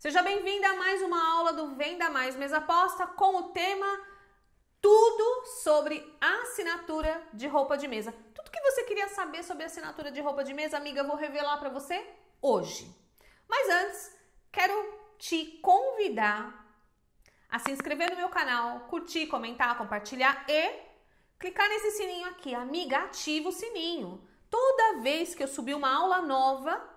Seja bem-vinda a mais uma aula do Venda Mais Mesa Aposta com o tema Tudo sobre assinatura de roupa de mesa. Tudo que você queria saber sobre assinatura de roupa de mesa, amiga, eu vou revelar para você hoje. Mas antes, quero te convidar a se inscrever no meu canal, curtir, comentar, compartilhar e clicar nesse sininho aqui. Amiga, ativa o sininho. Toda vez que eu subir uma aula nova,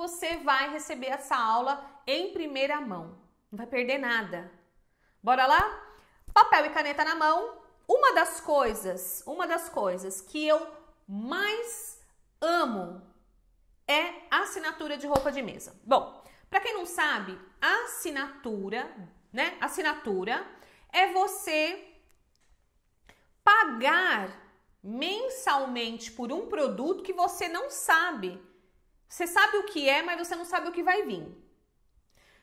você vai receber essa aula em primeira mão. Não vai perder nada. Bora lá? Papel e caneta na mão. Uma das coisas, uma das coisas que eu mais amo é assinatura de roupa de mesa. Bom, para quem não sabe, assinatura, né? Assinatura é você pagar mensalmente por um produto que você não sabe você sabe o que é, mas você não sabe o que vai vir.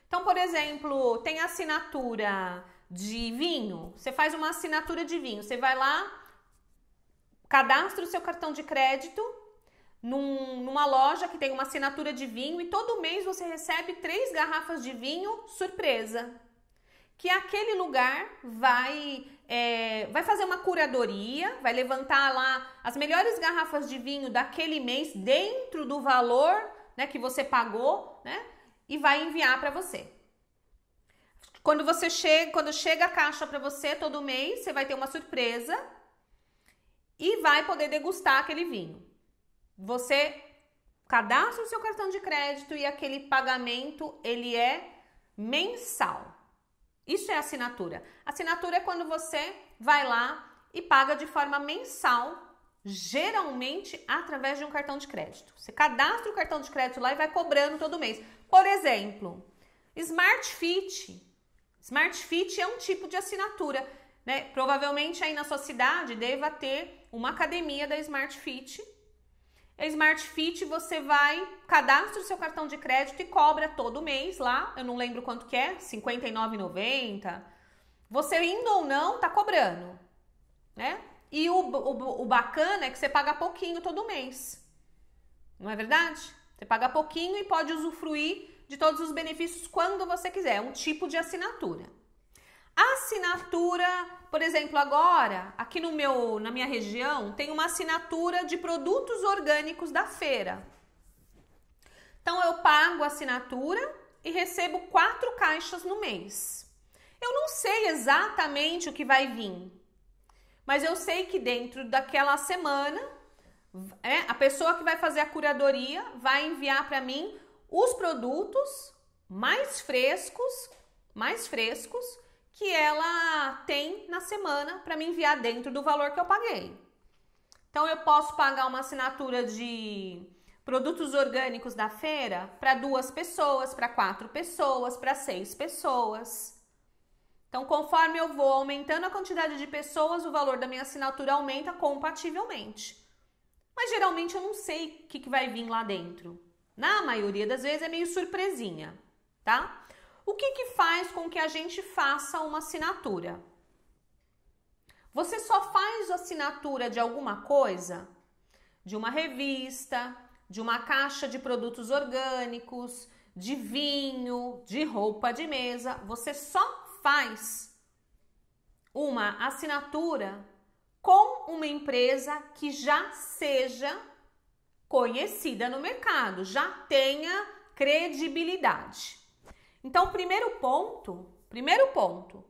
Então, por exemplo, tem assinatura de vinho. Você faz uma assinatura de vinho. Você vai lá, cadastra o seu cartão de crédito num, numa loja que tem uma assinatura de vinho e todo mês você recebe três garrafas de vinho surpresa. Que aquele lugar vai é, vai fazer uma curadoria, vai levantar lá as melhores garrafas de vinho daquele mês dentro do valor né, que você pagou, né? E vai enviar para você. Quando você chega, quando chega a caixa para você todo mês, você vai ter uma surpresa e vai poder degustar aquele vinho. Você cadastra o seu cartão de crédito e aquele pagamento ele é mensal. Isso é assinatura. Assinatura é quando você vai lá e paga de forma mensal, geralmente através de um cartão de crédito. Você cadastra o cartão de crédito lá e vai cobrando todo mês. Por exemplo, Smart Fit. Smart Fit é um tipo de assinatura. Né? Provavelmente aí na sua cidade deva ter uma academia da Smart Fit a é Smart Fit, você vai, cadastra o seu cartão de crédito e cobra todo mês lá. Eu não lembro quanto que é, R$59,90. Você indo ou não, tá cobrando, né? E o, o, o bacana é que você paga pouquinho todo mês. Não é verdade? Você paga pouquinho e pode usufruir de todos os benefícios quando você quiser. É um tipo de assinatura. Assinatura, por exemplo, agora, aqui no meu, na minha região, tem uma assinatura de produtos orgânicos da feira. Então eu pago a assinatura e recebo quatro caixas no mês. Eu não sei exatamente o que vai vir, mas eu sei que dentro daquela semana, é, a pessoa que vai fazer a curadoria vai enviar para mim os produtos mais frescos, mais frescos que ela tem na semana para me enviar dentro do valor que eu paguei. Então eu posso pagar uma assinatura de produtos orgânicos da feira para duas pessoas, para quatro pessoas, para seis pessoas. Então, conforme eu vou aumentando a quantidade de pessoas, o valor da minha assinatura aumenta compativelmente. Mas geralmente eu não sei o que, que vai vir lá dentro. Na maioria das vezes é meio surpresinha, tá? O que, que faz com que a gente faça uma assinatura? Você só faz assinatura de alguma coisa? De uma revista, de uma caixa de produtos orgânicos, de vinho, de roupa de mesa. Você só faz uma assinatura com uma empresa que já seja conhecida no mercado, já tenha credibilidade. Então, primeiro ponto, primeiro ponto,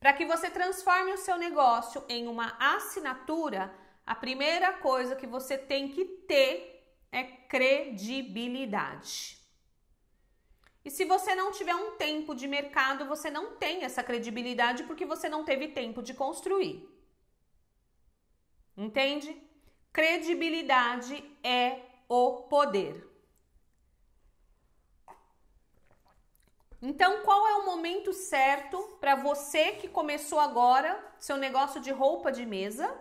para que você transforme o seu negócio em uma assinatura, a primeira coisa que você tem que ter é credibilidade. E se você não tiver um tempo de mercado, você não tem essa credibilidade porque você não teve tempo de construir. Entende? Credibilidade é o poder. Então, qual é o momento certo para você que começou agora seu negócio de roupa de mesa,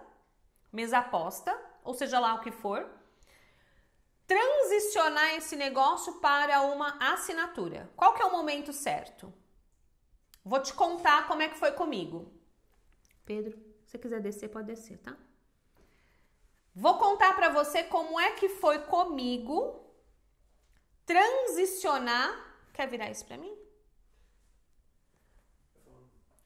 mesa aposta, ou seja lá o que for, transicionar esse negócio para uma assinatura? Qual que é o momento certo? Vou te contar como é que foi comigo. Pedro, se quiser descer, pode descer, tá? Vou contar para você como é que foi comigo transicionar. Quer virar isso para mim?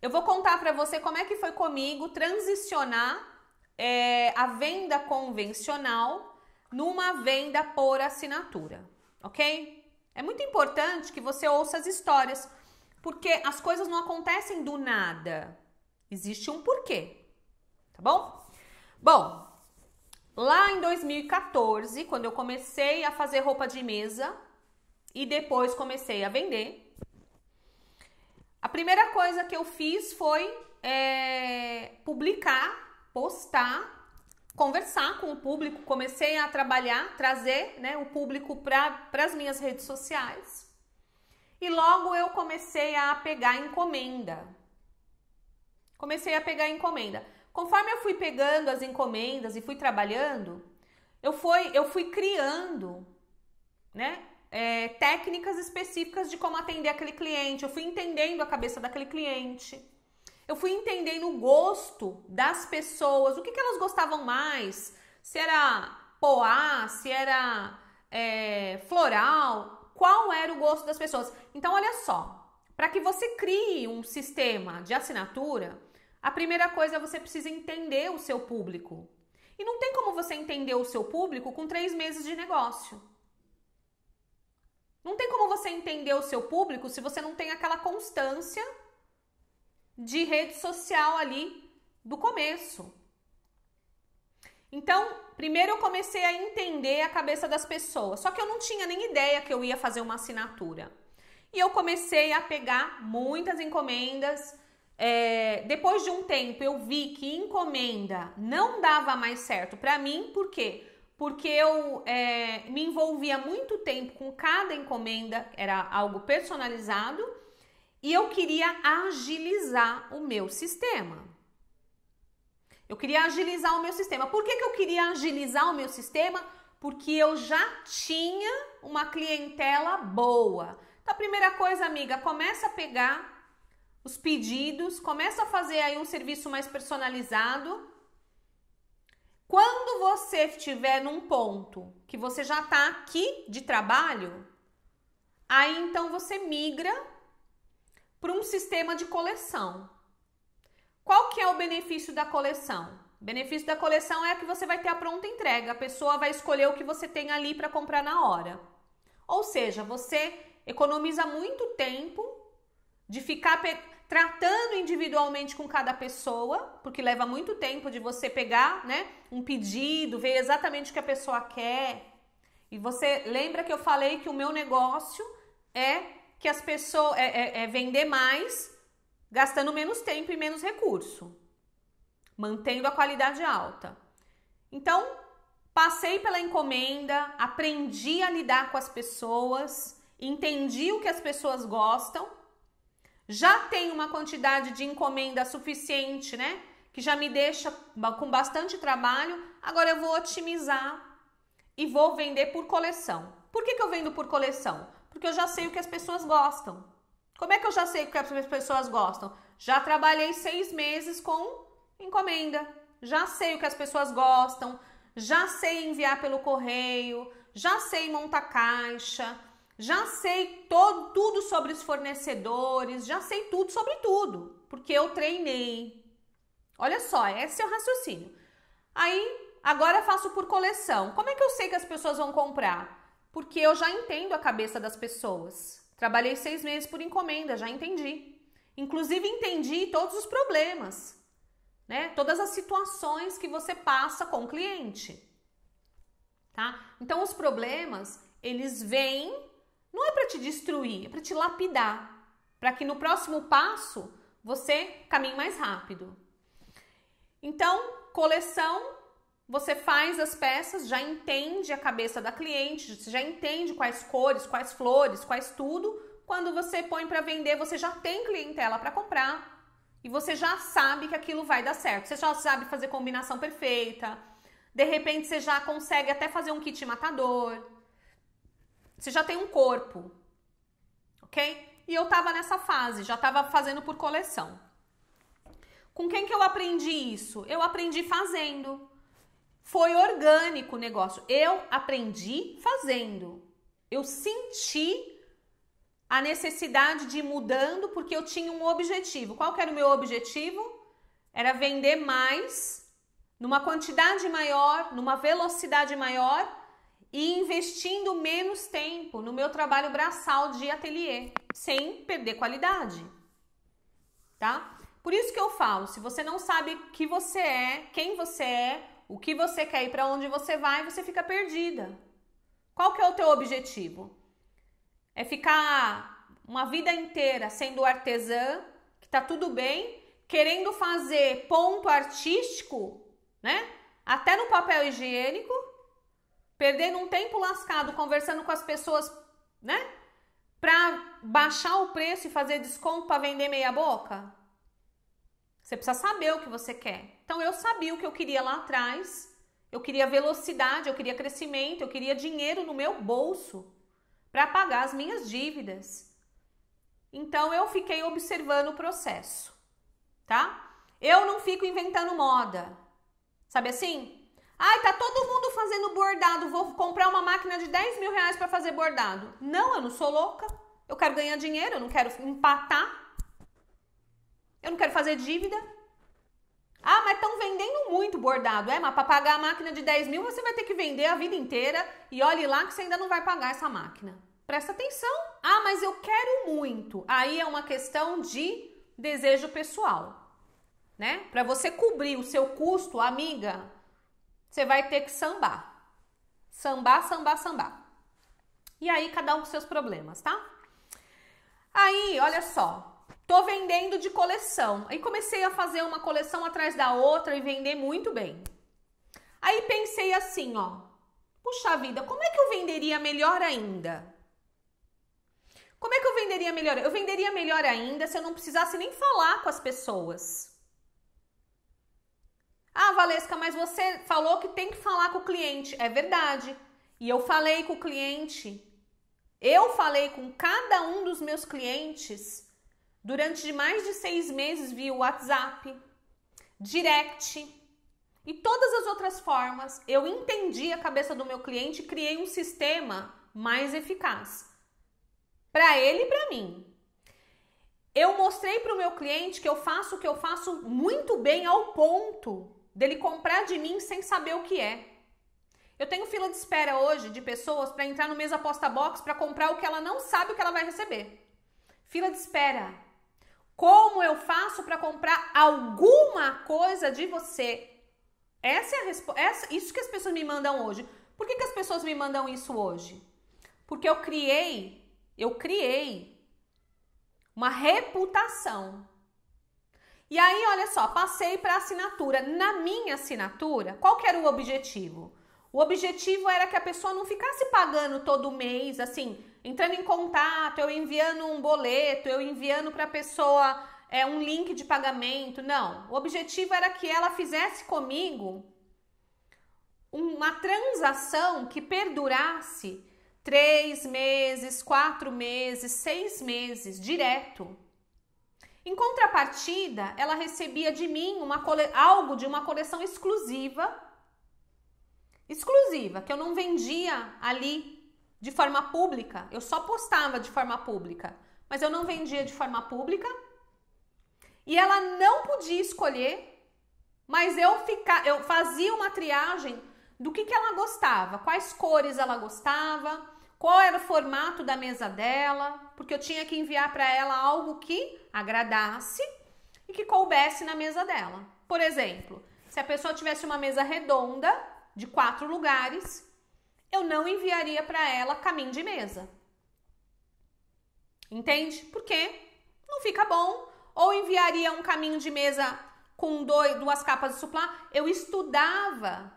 Eu vou contar para você como é que foi comigo transicionar é, a venda convencional numa venda por assinatura, ok? É muito importante que você ouça as histórias, porque as coisas não acontecem do nada. Existe um porquê, tá bom? Bom, lá em 2014, quando eu comecei a fazer roupa de mesa e depois comecei a vender, a primeira coisa que eu fiz foi é, publicar, postar, conversar com o público. Comecei a trabalhar, trazer né, o público para as minhas redes sociais. E logo eu comecei a pegar encomenda. Comecei a pegar encomenda. Conforme eu fui pegando as encomendas e fui trabalhando, eu fui, eu fui criando né, é, técnicas específicas de como atender aquele cliente, eu fui entendendo a cabeça daquele cliente, eu fui entendendo o gosto das pessoas, o que, que elas gostavam mais, se era poá, se era é, floral, qual era o gosto das pessoas. Então, olha só, para que você crie um sistema de assinatura, a primeira coisa é você precisa entender o seu público. E não tem como você entender o seu público com três meses de negócio. Não tem como você entender o seu público se você não tem aquela constância de rede social ali do começo. Então, primeiro eu comecei a entender a cabeça das pessoas, só que eu não tinha nem ideia que eu ia fazer uma assinatura. E eu comecei a pegar muitas encomendas. É, depois de um tempo, eu vi que encomenda não dava mais certo para mim, por quê? porque eu é, me envolvia muito tempo com cada encomenda, era algo personalizado, e eu queria agilizar o meu sistema. Eu queria agilizar o meu sistema. Por que, que eu queria agilizar o meu sistema? Porque eu já tinha uma clientela boa. Então, a primeira coisa, amiga, começa a pegar os pedidos, começa a fazer aí um serviço mais personalizado quando você estiver num ponto que você já está aqui de trabalho, aí então você migra para um sistema de coleção. Qual que é o benefício da coleção? O benefício da coleção é que você vai ter a pronta entrega, a pessoa vai escolher o que você tem ali para comprar na hora. Ou seja, você economiza muito tempo de ficar pe tratando individualmente com cada pessoa, porque leva muito tempo de você pegar, né, um pedido, ver exatamente o que a pessoa quer. E você lembra que eu falei que o meu negócio é que as pessoas é, é, é vender mais, gastando menos tempo e menos recurso, mantendo a qualidade alta. Então, passei pela encomenda, aprendi a lidar com as pessoas, entendi o que as pessoas gostam já tem uma quantidade de encomenda suficiente, né? Que já me deixa com bastante trabalho. Agora eu vou otimizar e vou vender por coleção. Por que, que eu vendo por coleção? Porque eu já sei o que as pessoas gostam. Como é que eu já sei o que as pessoas gostam? Já trabalhei seis meses com encomenda. Já sei o que as pessoas gostam. Já sei enviar pelo correio. Já sei montar caixa já sei todo, tudo sobre os fornecedores, já sei tudo sobre tudo, porque eu treinei. Olha só, esse é o raciocínio. Aí, agora faço por coleção. Como é que eu sei que as pessoas vão comprar? Porque eu já entendo a cabeça das pessoas. Trabalhei seis meses por encomenda, já entendi. Inclusive, entendi todos os problemas, né? Todas as situações que você passa com o cliente, tá? Então, os problemas, eles vêm não é para te destruir, é para te lapidar, para que no próximo passo você caminhe mais rápido. Então, coleção, você faz as peças, já entende a cabeça da cliente, já entende quais cores, quais flores, quais tudo. Quando você põe para vender, você já tem clientela para comprar e você já sabe que aquilo vai dar certo. Você já sabe fazer combinação perfeita. De repente, você já consegue até fazer um kit matador. Você já tem um corpo, ok? E eu tava nessa fase, já tava fazendo por coleção. Com quem que eu aprendi isso? Eu aprendi fazendo. Foi orgânico o negócio. Eu aprendi fazendo. Eu senti a necessidade de ir mudando porque eu tinha um objetivo. Qual que era o meu objetivo? Era vender mais, numa quantidade maior, numa velocidade maior e investindo menos tempo no meu trabalho braçal de ateliê, sem perder qualidade. Tá? Por isso que eu falo, se você não sabe que você é, quem você é, o que você quer e para onde você vai, você fica perdida. Qual que é o teu objetivo? É ficar uma vida inteira sendo artesã, que tá tudo bem, querendo fazer ponto artístico, né? Até no papel higiênico, perdendo um tempo lascado conversando com as pessoas, né? Para baixar o preço e fazer desconto para vender meia boca? Você precisa saber o que você quer. Então eu sabia o que eu queria lá atrás. Eu queria velocidade, eu queria crescimento, eu queria dinheiro no meu bolso para pagar as minhas dívidas. Então eu fiquei observando o processo, tá? Eu não fico inventando moda. Sabe assim? Ai, tá todo mundo fazendo bordado, vou comprar uma máquina de 10 mil reais para fazer bordado. Não, eu não sou louca. Eu quero ganhar dinheiro, eu não quero empatar. Eu não quero fazer dívida. Ah, mas estão vendendo muito bordado. É, mas para pagar a máquina de 10 mil você vai ter que vender a vida inteira e olhe lá que você ainda não vai pagar essa máquina. Presta atenção. Ah, mas eu quero muito. Aí é uma questão de desejo pessoal, né? Para você cobrir o seu custo, amiga, você vai ter que sambar. Sambar, sambar, sambar. E aí, cada um com seus problemas, tá? Aí, olha só. Tô vendendo de coleção. Aí comecei a fazer uma coleção atrás da outra e vender muito bem. Aí pensei assim, ó. Puxa vida, como é que eu venderia melhor ainda? Como é que eu venderia melhor? Eu venderia melhor ainda se eu não precisasse nem falar com as pessoas. Ah, Valesca, mas você falou que tem que falar com o cliente. É verdade. E eu falei com o cliente. Eu falei com cada um dos meus clientes durante mais de seis meses via WhatsApp, direct e todas as outras formas. Eu entendi a cabeça do meu cliente e criei um sistema mais eficaz para ele e para mim. Eu mostrei para o meu cliente que eu faço o que eu faço muito bem ao ponto dele comprar de mim sem saber o que é. Eu tenho fila de espera hoje de pessoas para entrar no mesa aposta box para comprar o que ela não sabe o que ela vai receber. Fila de espera. Como eu faço para comprar alguma coisa de você? Essa é a resposta. Isso que as pessoas me mandam hoje. Por que, que as pessoas me mandam isso hoje? Porque eu criei, eu criei uma reputação e aí, olha só, passei para assinatura. Na minha assinatura, qual que era o objetivo? O objetivo era que a pessoa não ficasse pagando todo mês, assim, entrando em contato, eu enviando um boleto, eu enviando para a pessoa é, um link de pagamento. Não. O objetivo era que ela fizesse comigo uma transação que perdurasse três meses, quatro meses, seis meses, direto. Em contrapartida, ela recebia de mim uma cole... algo de uma coleção exclusiva, exclusiva, que eu não vendia ali de forma pública, eu só postava de forma pública, mas eu não vendia de forma pública. E ela não podia escolher, mas eu fica... eu fazia uma triagem do que, que ela gostava, quais cores ela gostava, qual era o formato da mesa dela, porque eu tinha que enviar para ela algo que agradasse e que coubesse na mesa dela. Por exemplo, se a pessoa tivesse uma mesa redonda de quatro lugares, eu não enviaria para ela caminho de mesa. Entende? Porque não fica bom. Ou enviaria um caminho de mesa com dois, duas capas de suplá. Eu estudava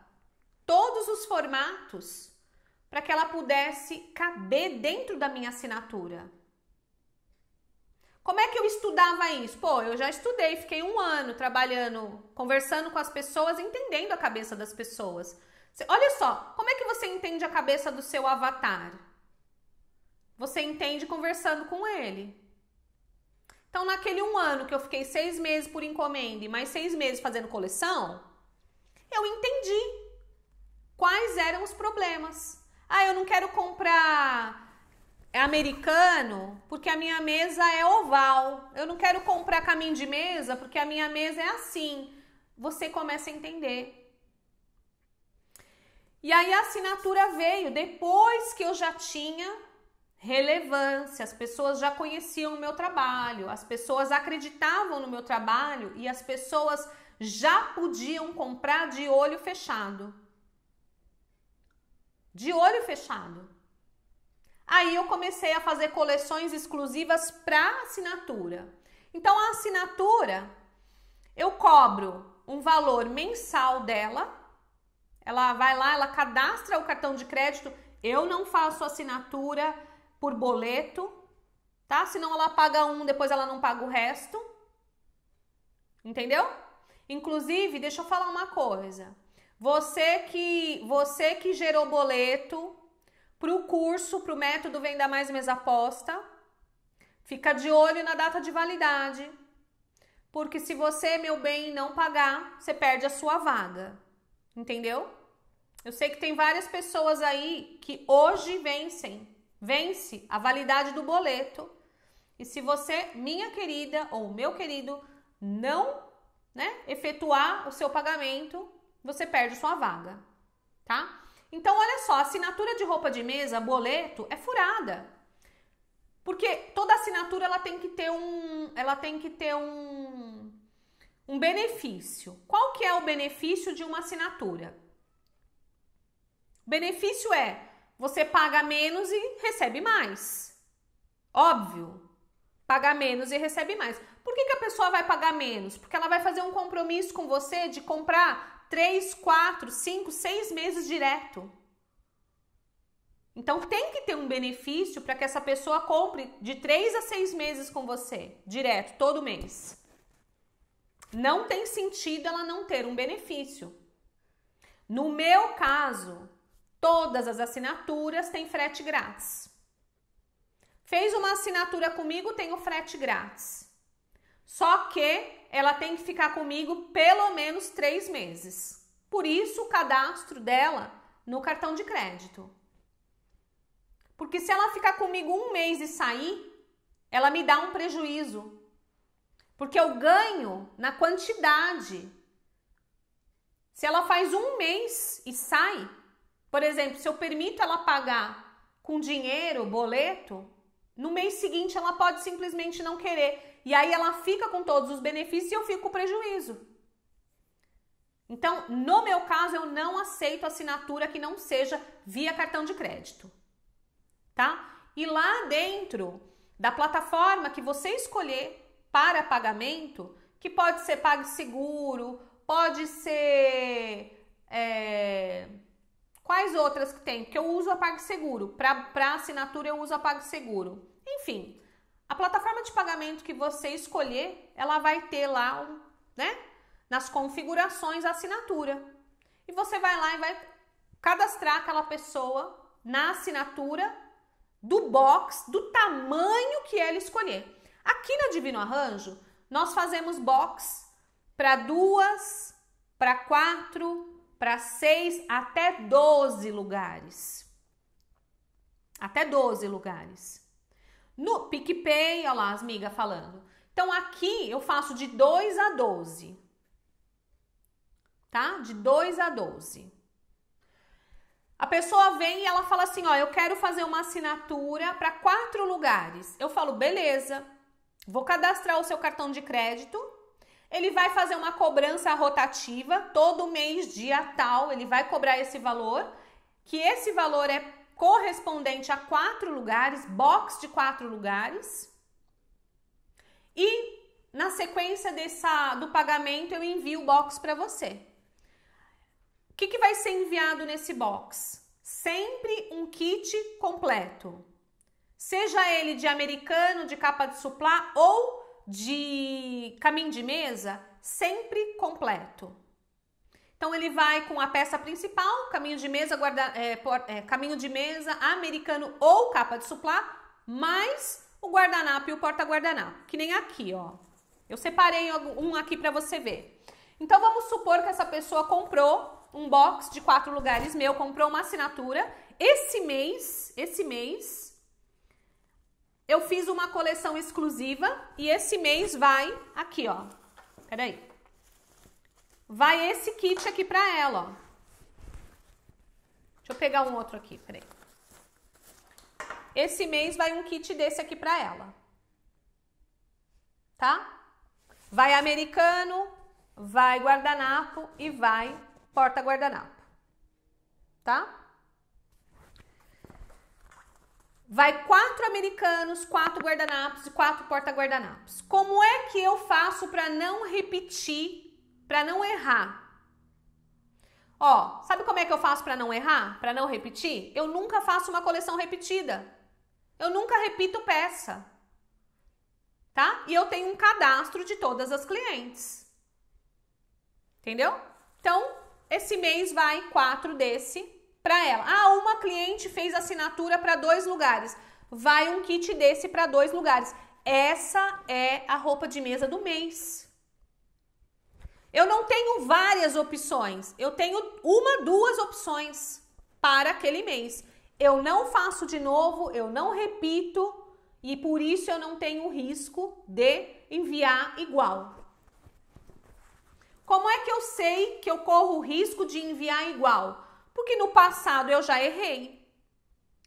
todos os formatos para que ela pudesse caber dentro da minha assinatura. Como é que eu estudava isso? Pô, eu já estudei, fiquei um ano trabalhando, conversando com as pessoas, entendendo a cabeça das pessoas. Olha só, como é que você entende a cabeça do seu avatar? Você entende conversando com ele. Então, naquele um ano que eu fiquei seis meses por encomenda e mais seis meses fazendo coleção, eu entendi quais eram os problemas. Ah, eu não quero comprar é americano porque a minha mesa é oval. Eu não quero comprar caminho de mesa porque a minha mesa é assim. Você começa a entender. E aí a assinatura veio depois que eu já tinha relevância, as pessoas já conheciam o meu trabalho, as pessoas acreditavam no meu trabalho e as pessoas já podiam comprar de olho fechado. De olho fechado. Aí eu comecei a fazer coleções exclusivas para assinatura. Então a assinatura eu cobro um valor mensal dela. Ela vai lá, ela cadastra o cartão de crédito. Eu não faço assinatura por boleto, tá? Senão ela paga um, depois ela não paga o resto. Entendeu? Inclusive, deixa eu falar uma coisa. Você que você que gerou boleto, para o curso, para o método Venda Mais Mesa Aposta. Fica de olho na data de validade, porque se você, meu bem, não pagar, você perde a sua vaga. Entendeu? Eu sei que tem várias pessoas aí que hoje vencem, vence a validade do boleto. E se você, minha querida ou meu querido, não né, efetuar o seu pagamento, você perde sua vaga, tá? Então, olha só, assinatura de roupa de mesa, boleto, é furada. Porque toda assinatura ela tem que ter um, ela tem que ter um, um benefício. Qual que é o benefício de uma assinatura? O benefício é você paga menos e recebe mais. Óbvio. Paga menos e recebe mais. Por que, que a pessoa vai pagar menos? Porque ela vai fazer um compromisso com você de comprar três, quatro, cinco, seis meses direto. Então tem que ter um benefício para que essa pessoa compre de três a seis meses com você, direto, todo mês. Não tem sentido ela não ter um benefício. No meu caso, todas as assinaturas têm frete grátis. Fez uma assinatura comigo, tem o frete grátis. Só que ela tem que ficar comigo pelo menos três meses. Por isso, o cadastro dela no cartão de crédito. Porque se ela ficar comigo um mês e sair, ela me dá um prejuízo. Porque eu ganho na quantidade. Se ela faz um mês e sai, por exemplo, se eu permito ela pagar com dinheiro, boleto, no mês seguinte ela pode simplesmente não querer e aí ela fica com todos os benefícios e eu fico com prejuízo. Então, no meu caso, eu não aceito assinatura que não seja via cartão de crédito. Tá? E lá dentro da plataforma que você escolher para pagamento, que pode ser PagSeguro, pode ser. É... Quais outras que tem? Porque eu uso a PagSeguro. Para assinatura, eu uso a PagSeguro. Enfim, a plataforma de pagamento que você escolher, ela vai ter lá, né? Nas configurações, a assinatura. E você vai lá e vai cadastrar aquela pessoa na assinatura do box, do tamanho que ela escolher. Aqui na Divino Arranjo, nós fazemos box para duas, para quatro, para seis, até 12 lugares. Até 12 lugares. No PicPay, olha lá as migas falando. Então aqui eu faço de 2 a 12. Tá? De 2 a 12. A pessoa vem e ela fala assim: Ó, eu quero fazer uma assinatura para quatro lugares. Eu falo, beleza, vou cadastrar o seu cartão de crédito. Ele vai fazer uma cobrança rotativa todo mês, dia tal. Ele vai cobrar esse valor, que esse valor é correspondente a quatro lugares, box de quatro lugares. E na sequência dessa, do pagamento, eu envio o box para você. O que, que vai ser enviado nesse box? Sempre um kit completo. Seja ele de americano, de capa de suplá ou de caminho de mesa, sempre completo. Então ele vai com a peça principal, caminho de mesa, guarda, é, por, é, caminho de mesa, americano ou capa de suplá, mais o guardanapo e o porta-guardanapo, que nem aqui, ó. Eu separei um aqui para você ver. Então vamos supor que essa pessoa comprou um box de quatro lugares meu, comprou uma assinatura. Esse mês, esse mês, eu fiz uma coleção exclusiva e esse mês vai aqui, ó. Peraí vai esse kit aqui para ela, ó. Deixa eu pegar um outro aqui, peraí. Esse mês vai um kit desse aqui para ela. Tá? Vai americano, vai guardanapo e vai porta guardanapo. Tá? Vai quatro americanos, quatro guardanapos e quatro porta guardanapos. Como é que eu faço para não repetir para não errar. Ó, sabe como é que eu faço para não errar? Para não repetir? Eu nunca faço uma coleção repetida. Eu nunca repito peça. Tá? E eu tenho um cadastro de todas as clientes. Entendeu? Então, esse mês vai quatro desse para ela. Ah, uma cliente fez assinatura para dois lugares. Vai um kit desse para dois lugares. Essa é a roupa de mesa do mês. Eu não tenho várias opções, eu tenho uma, duas opções para aquele mês. Eu não faço de novo, eu não repito e por isso eu não tenho risco de enviar igual. Como é que eu sei que eu corro o risco de enviar igual? Porque no passado eu já errei.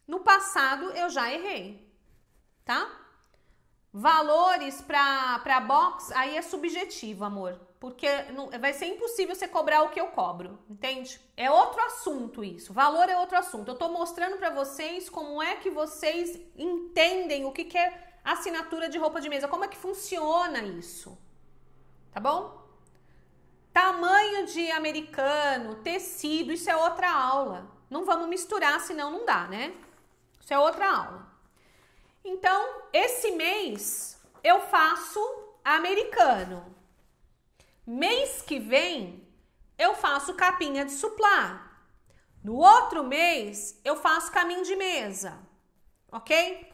No passado eu já errei, tá? valores para box, aí é subjetivo, amor. Porque não, vai ser impossível você cobrar o que eu cobro, entende? É outro assunto isso. Valor é outro assunto. Eu tô mostrando para vocês como é que vocês entendem o que, que é assinatura de roupa de mesa, como é que funciona isso. Tá bom? Tamanho de americano, tecido, isso é outra aula. Não vamos misturar, senão não dá, né? Isso é outra aula. Então, esse mês eu faço americano. Mês que vem eu faço capinha de suplá. No outro mês eu faço caminho de mesa. OK?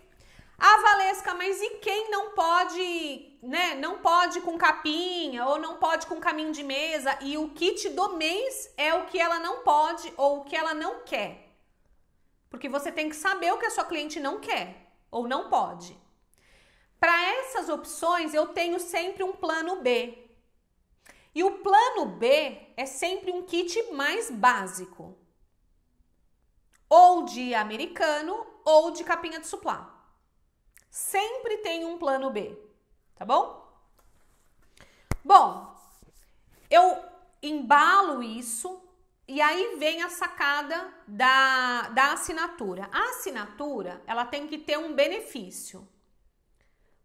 Ah, Valesca, mas e quem não pode, né? Não pode com capinha ou não pode com caminho de mesa e o kit do mês é o que ela não pode ou o que ela não quer. Porque você tem que saber o que a sua cliente não quer ou não pode. Para essas opções, eu tenho sempre um plano B. E o plano B é sempre um kit mais básico. Ou de americano ou de capinha de suplá. Sempre tem um plano B, tá bom? Bom, eu embalo isso e aí vem a sacada da, da assinatura. A assinatura, ela tem que ter um benefício.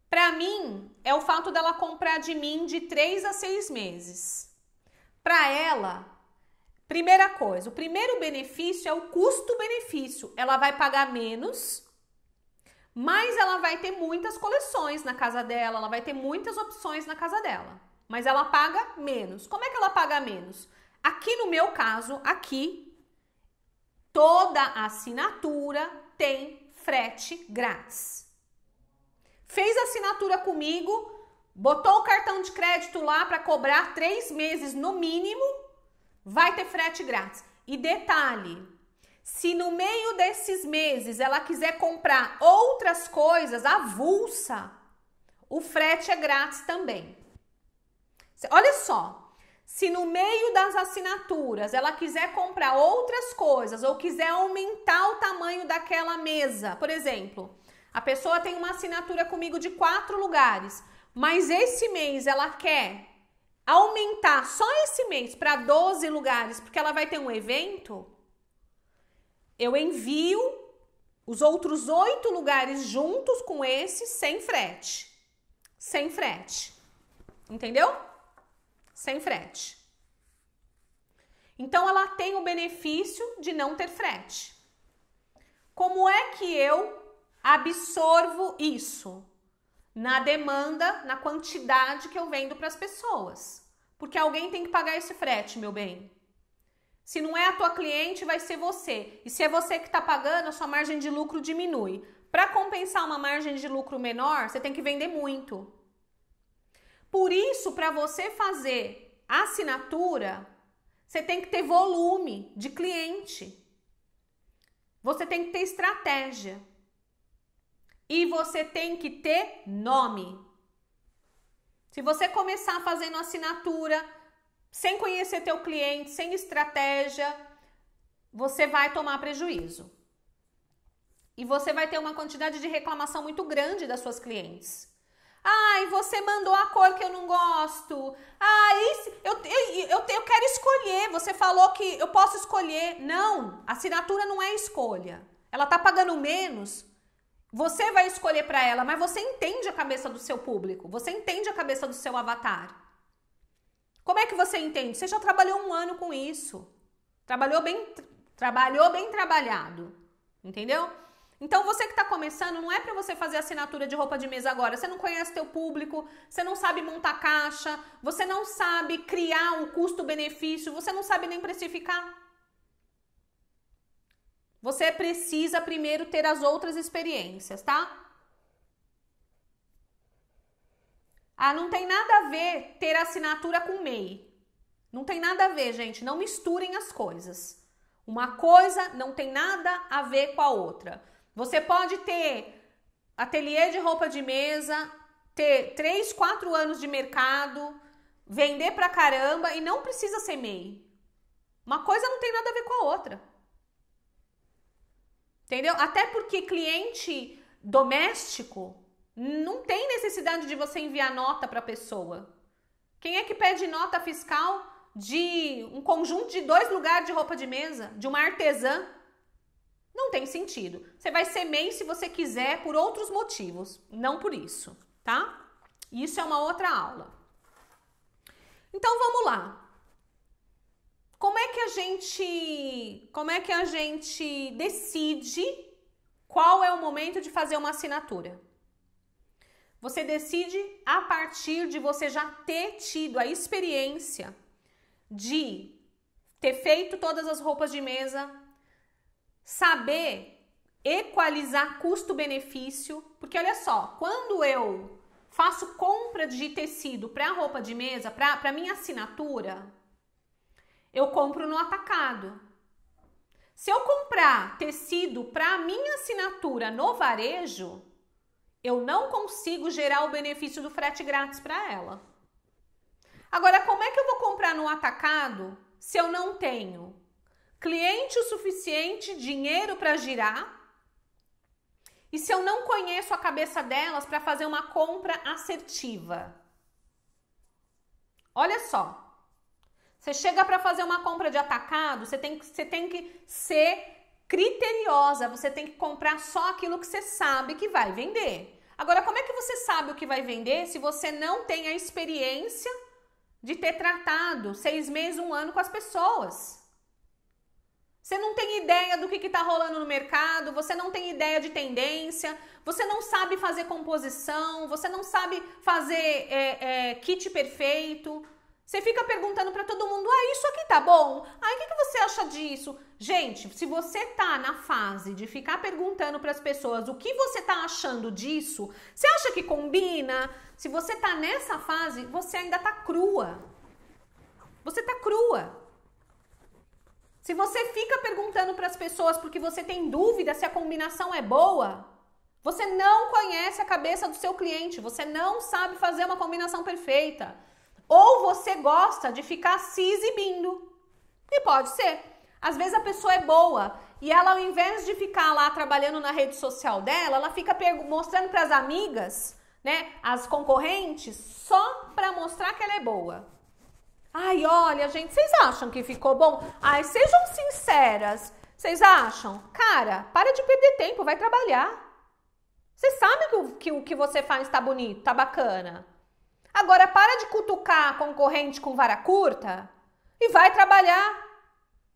Para mim, é o fato dela comprar de mim de três a seis meses. Para ela, primeira coisa, o primeiro benefício é o custo-benefício. Ela vai pagar menos, mas ela vai ter muitas coleções na casa dela, ela vai ter muitas opções na casa dela. Mas ela paga menos. Como é que ela paga menos? Aqui no meu caso, aqui, toda assinatura tem frete grátis. Fez assinatura comigo, botou o cartão de crédito lá para cobrar três meses no mínimo, vai ter frete grátis. E detalhe, se no meio desses meses ela quiser comprar outras coisas avulsa, o frete é grátis também. Olha só, se no meio das assinaturas ela quiser comprar outras coisas ou quiser aumentar o tamanho daquela mesa, por exemplo, a pessoa tem uma assinatura comigo de quatro lugares, mas esse mês ela quer aumentar só esse mês para 12 lugares, porque ela vai ter um evento. Eu envio os outros oito lugares juntos com esse, sem frete. Sem frete. Entendeu? sem frete. Então ela tem o benefício de não ter frete. Como é que eu absorvo isso? Na demanda, na quantidade que eu vendo para as pessoas. Porque alguém tem que pagar esse frete, meu bem. Se não é a tua cliente, vai ser você. E se é você que está pagando, a sua margem de lucro diminui. Para compensar uma margem de lucro menor, você tem que vender muito. Por isso, para você fazer assinatura, você tem que ter volume de cliente. Você tem que ter estratégia. E você tem que ter nome. Se você começar fazendo assinatura sem conhecer teu cliente, sem estratégia, você vai tomar prejuízo. E você vai ter uma quantidade de reclamação muito grande das suas clientes. Ai, você mandou a cor que eu não gosto. Ai, isso, eu, eu, eu, eu quero escolher. Você falou que eu posso escolher. Não, assinatura não é escolha. Ela tá pagando menos. Você vai escolher para ela, mas você entende a cabeça do seu público. Você entende a cabeça do seu avatar. Como é que você entende? Você já trabalhou um ano com isso. Trabalhou bem, trabalhou bem trabalhado. Entendeu? Então você que está começando, não é para você fazer assinatura de roupa de mesa agora. Você não conhece teu público, você não sabe montar caixa, você não sabe criar um custo-benefício, você não sabe nem precificar. Você precisa primeiro ter as outras experiências, tá? Ah, não tem nada a ver ter assinatura com MEI. Não tem nada a ver, gente. Não misturem as coisas. Uma coisa não tem nada a ver com a outra. Você pode ter ateliê de roupa de mesa, ter 3, 4 anos de mercado, vender pra caramba e não precisa ser MEI. Uma coisa não tem nada a ver com a outra. Entendeu? Até porque cliente doméstico não tem necessidade de você enviar nota para a pessoa. Quem é que pede nota fiscal de um conjunto de dois lugares de roupa de mesa, de uma artesã? Não tem sentido. Você vai ser MEI se você quiser por outros motivos, não por isso, tá? Isso é uma outra aula. Então vamos lá. Como é que a gente, como é que a gente decide qual é o momento de fazer uma assinatura? Você decide a partir de você já ter tido a experiência de ter feito todas as roupas de mesa, saber equalizar custo-benefício, porque olha só, quando eu faço compra de tecido para roupa de mesa, para minha assinatura, eu compro no atacado. Se eu comprar tecido para minha assinatura no varejo, eu não consigo gerar o benefício do frete grátis para ela. Agora, como é que eu vou comprar no atacado se eu não tenho cliente o suficiente, dinheiro para girar. E se eu não conheço a cabeça delas para fazer uma compra assertiva? Olha só. Você chega para fazer uma compra de atacado, você tem, que, você tem que ser criteriosa, você tem que comprar só aquilo que você sabe que vai vender. Agora, como é que você sabe o que vai vender se você não tem a experiência de ter tratado seis meses, um ano com as pessoas? Você não tem ideia do que está rolando no mercado, você não tem ideia de tendência, você não sabe fazer composição, você não sabe fazer é, é, kit perfeito. Você fica perguntando para todo mundo: ah, isso aqui tá bom? Ah, o que, que você acha disso? Gente, se você tá na fase de ficar perguntando para as pessoas o que você tá achando disso, você acha que combina? Se você tá nessa fase, você ainda tá crua. Você tá crua. Se você fica perguntando para as pessoas porque você tem dúvida se a combinação é boa, você não conhece a cabeça do seu cliente, você não sabe fazer uma combinação perfeita. Ou você gosta de ficar se exibindo. E pode ser. Às vezes a pessoa é boa e ela, ao invés de ficar lá trabalhando na rede social dela, ela fica mostrando para as amigas, né, as concorrentes, só para mostrar que ela é boa. Ai, olha, gente, vocês acham que ficou bom? Ai, sejam sinceras. Vocês acham? Cara, para de perder tempo, vai trabalhar. Você sabe que o que, que você faz tá bonito, tá bacana. Agora, para de cutucar concorrente com vara curta e vai trabalhar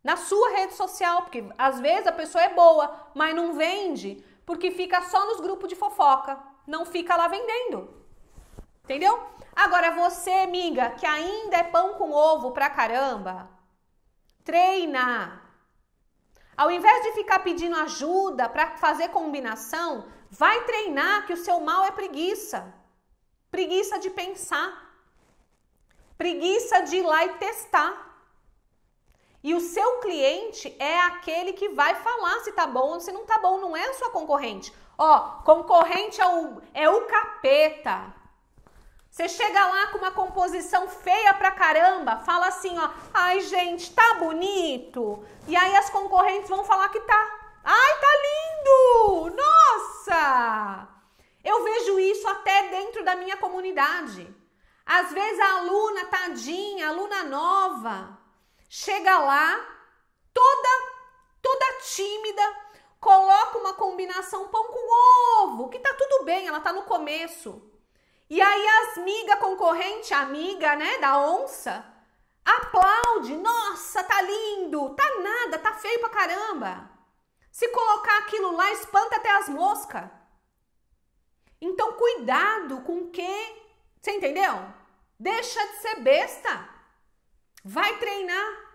na sua rede social, porque às vezes a pessoa é boa, mas não vende porque fica só nos grupos de fofoca, não fica lá vendendo. Entendeu? Agora você, amiga, que ainda é pão com ovo pra caramba, treina. Ao invés de ficar pedindo ajuda para fazer combinação, vai treinar que o seu mal é preguiça. Preguiça de pensar. Preguiça de ir lá e testar. E o seu cliente é aquele que vai falar se tá bom ou se não tá bom, não é a sua concorrente. Ó, concorrente é o, é o capeta. Você chega lá com uma composição feia pra caramba, fala assim, ó, ai gente, tá bonito. E aí as concorrentes vão falar que tá. Ai, tá lindo! Nossa! Eu vejo isso até dentro da minha comunidade. Às vezes a aluna tadinha, a aluna nova, chega lá toda toda tímida, coloca uma combinação pão com ovo, que tá tudo bem, ela tá no começo. E aí as amiga concorrente, amiga, né, da onça, aplaude. Nossa, tá lindo, tá nada, tá feio pra caramba. Se colocar aquilo lá, espanta até as moscas. Então cuidado com que, você entendeu? Deixa de ser besta. Vai treinar.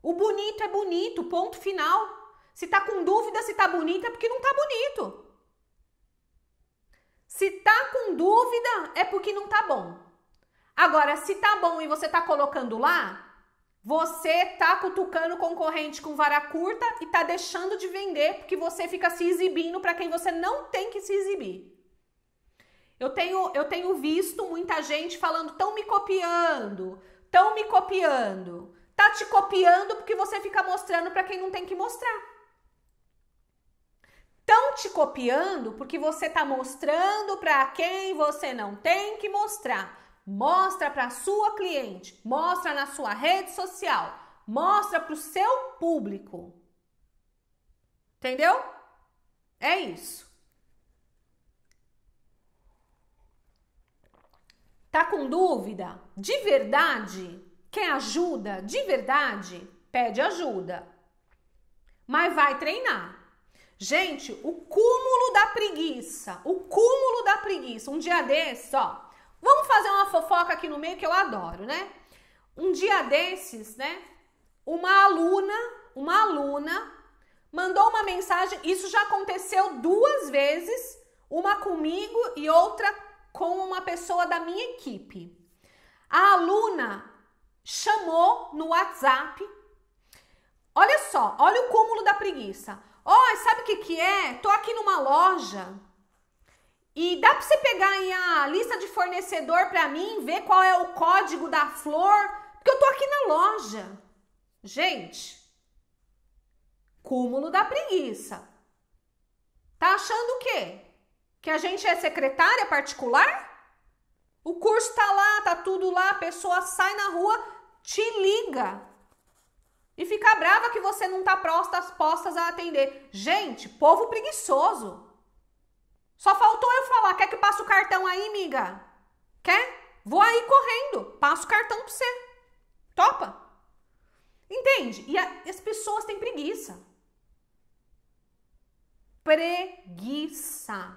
O bonito é bonito, ponto final. Se tá com dúvida se tá bonito é porque não tá bonito. Se tá com dúvida, é porque não tá bom. Agora, se tá bom e você tá colocando lá, você tá cutucando o concorrente com vara curta e tá deixando de vender porque você fica se exibindo para quem você não tem que se exibir. Eu tenho, eu tenho visto muita gente falando, tão me copiando, tão me copiando. Tá te copiando porque você fica mostrando para quem não tem que mostrar. Estão te copiando porque você está mostrando para quem você não tem que mostrar. Mostra para sua cliente, mostra na sua rede social, mostra para o seu público. Entendeu? É isso. Tá com dúvida? De verdade? Quer ajuda? De verdade? Pede ajuda. Mas vai treinar. Gente, o cúmulo da preguiça, o cúmulo da preguiça. Um dia desses, ó, vamos fazer uma fofoca aqui no meio que eu adoro, né? Um dia desses, né? Uma aluna, uma aluna mandou uma mensagem, isso já aconteceu duas vezes, uma comigo e outra com uma pessoa da minha equipe. A aluna chamou no WhatsApp. Olha só, olha o cúmulo da preguiça. Oi, oh, sabe o que, que é? Tô aqui numa loja e dá para você pegar aí a lista de fornecedor para mim, ver qual é o código da flor, porque eu tô aqui na loja. Gente, cúmulo da preguiça. Tá achando o quê? Que a gente é secretária particular? O curso tá lá, tá tudo lá, a pessoa sai na rua, te liga e ficar brava que você não tá postas, postas a atender. Gente, povo preguiçoso. Só faltou eu falar, quer que passe o cartão aí, miga? Quer? Vou aí correndo, passo o cartão pra você. Topa? Entende? E a, as pessoas têm preguiça. Preguiça.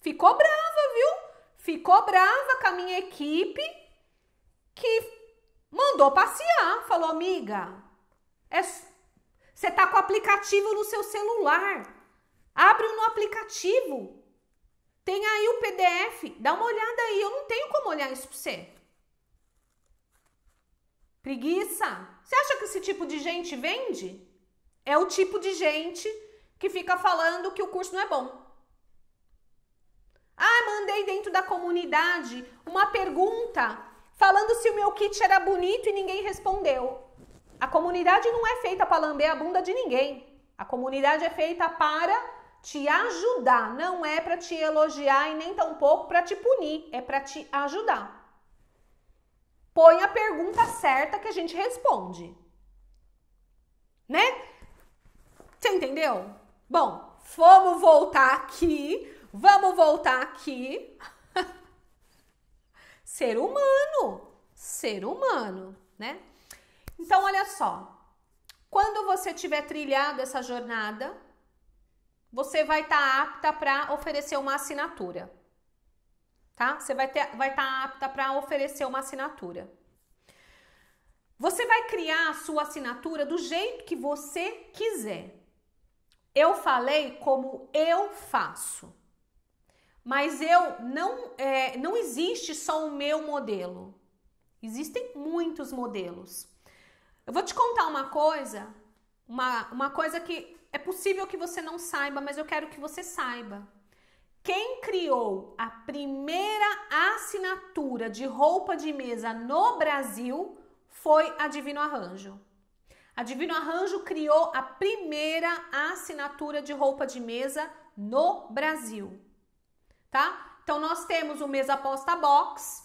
Ficou brava, viu? Ficou brava com a minha equipe que mandou passear. Falou, amiga, é, você tá com o aplicativo no seu celular. Abre no aplicativo. Tem aí o PDF. Dá uma olhada aí. Eu não tenho como olhar isso pra você. Preguiça. Você acha que esse tipo de gente vende? É o tipo de gente que fica falando que o curso não é bom. Ah, mandei dentro da comunidade uma pergunta falando se o meu kit era bonito e ninguém respondeu a comunidade não é feita para lamber a bunda de ninguém. A comunidade é feita para te ajudar, não é para te elogiar e nem tampouco para te punir, é para te ajudar. Põe a pergunta certa que a gente responde. Né? Você entendeu? Bom, vamos voltar aqui. Vamos voltar aqui. ser humano, ser humano, né? Então, olha só. Quando você tiver trilhado essa jornada, você vai estar tá apta para oferecer uma assinatura. Tá? Você vai estar vai tá apta para oferecer uma assinatura. Você vai criar a sua assinatura do jeito que você quiser. Eu falei como eu faço. Mas eu não, é, não existe só o meu modelo. Existem muitos modelos. Eu vou te contar uma coisa, uma, uma coisa que é possível que você não saiba, mas eu quero que você saiba. Quem criou a primeira assinatura de roupa de mesa no Brasil foi a Divino Arranjo. A Divino Arranjo criou a primeira assinatura de roupa de mesa no Brasil. Tá? Então nós temos o Mesa Posta Box,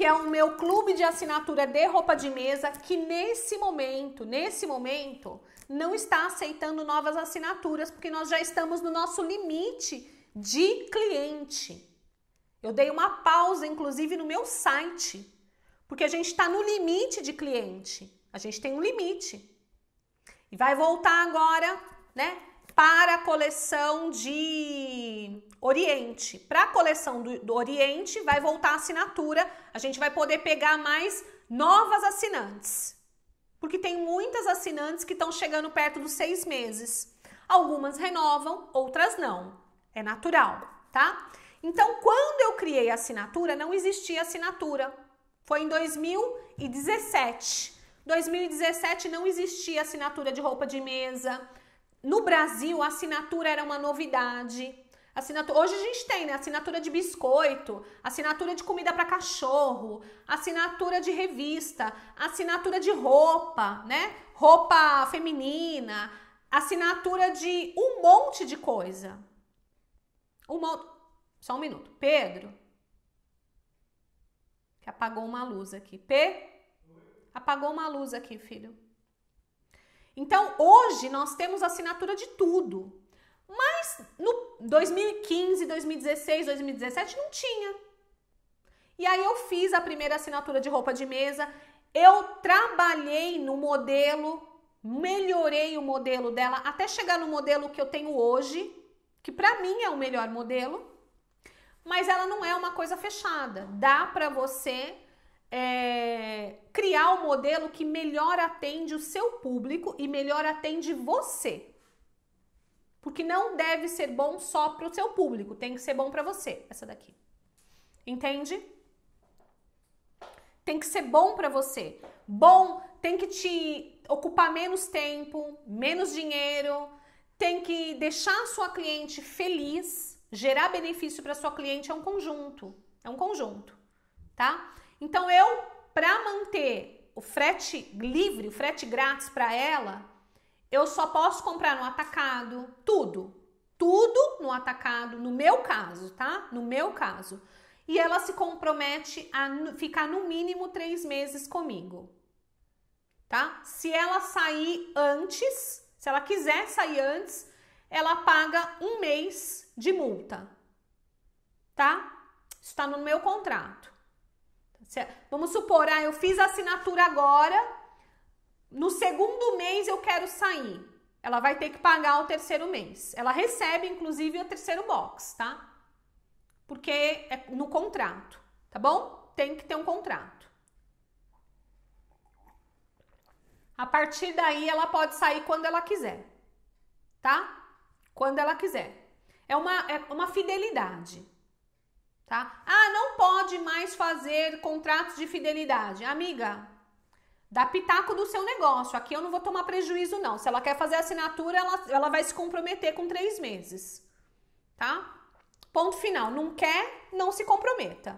que é o meu clube de assinatura de roupa de mesa, que nesse momento, nesse momento, não está aceitando novas assinaturas, porque nós já estamos no nosso limite de cliente. Eu dei uma pausa, inclusive, no meu site, porque a gente está no limite de cliente. A gente tem um limite. E vai voltar agora, né? para a coleção de Oriente. Para a coleção do, do, Oriente vai voltar a assinatura, a gente vai poder pegar mais novas assinantes, porque tem muitas assinantes que estão chegando perto dos seis meses. Algumas renovam, outras não. É natural, tá? Então, quando eu criei a assinatura, não existia assinatura. Foi em 2017. 2017 não existia assinatura de roupa de mesa no Brasil, a assinatura era uma novidade. Assinatura, hoje a gente tem, né? Assinatura de biscoito, assinatura de comida para cachorro, assinatura de revista, assinatura de roupa, né? Roupa feminina, assinatura de um monte de coisa. Um monte. Só um minuto. Pedro. Que apagou uma luz aqui. P. Apagou uma luz aqui, filho. Então, hoje nós temos assinatura de tudo. Mas no 2015, 2016, 2017 não tinha. E aí eu fiz a primeira assinatura de roupa de mesa, eu trabalhei no modelo, melhorei o modelo dela até chegar no modelo que eu tenho hoje, que para mim é o melhor modelo. Mas ela não é uma coisa fechada. Dá para você é, criar o um modelo que melhor atende o seu público e melhor atende você. Porque não deve ser bom só para o seu público, tem que ser bom para você, essa daqui. Entende? Tem que ser bom para você. Bom tem que te ocupar menos tempo, menos dinheiro, tem que deixar a sua cliente feliz, gerar benefício para sua cliente é um conjunto, é um conjunto, tá? Então eu para manter o frete livre, o frete grátis para ela, eu só posso comprar no atacado, tudo. Tudo no atacado, no meu caso, tá? No meu caso. E ela se compromete a ficar no mínimo três meses comigo, tá? Se ela sair antes, se ela quiser sair antes, ela paga um mês de multa, tá? Está no meu contrato. Vamos supor, ah, eu fiz a assinatura agora, no segundo mês eu quero sair. Ela vai ter que pagar o terceiro mês. Ela recebe, inclusive, o terceiro box, tá? Porque é no contrato, tá bom? Tem que ter um contrato. A partir daí, ela pode sair quando ela quiser, tá? Quando ela quiser. É uma, é uma fidelidade tá? Ah, não pode mais fazer contratos de fidelidade. Amiga, dá pitaco do seu negócio. Aqui eu não vou tomar prejuízo, não. Se ela quer fazer assinatura, ela, ela vai se comprometer com três meses, tá? Ponto final. Não quer, não se comprometa.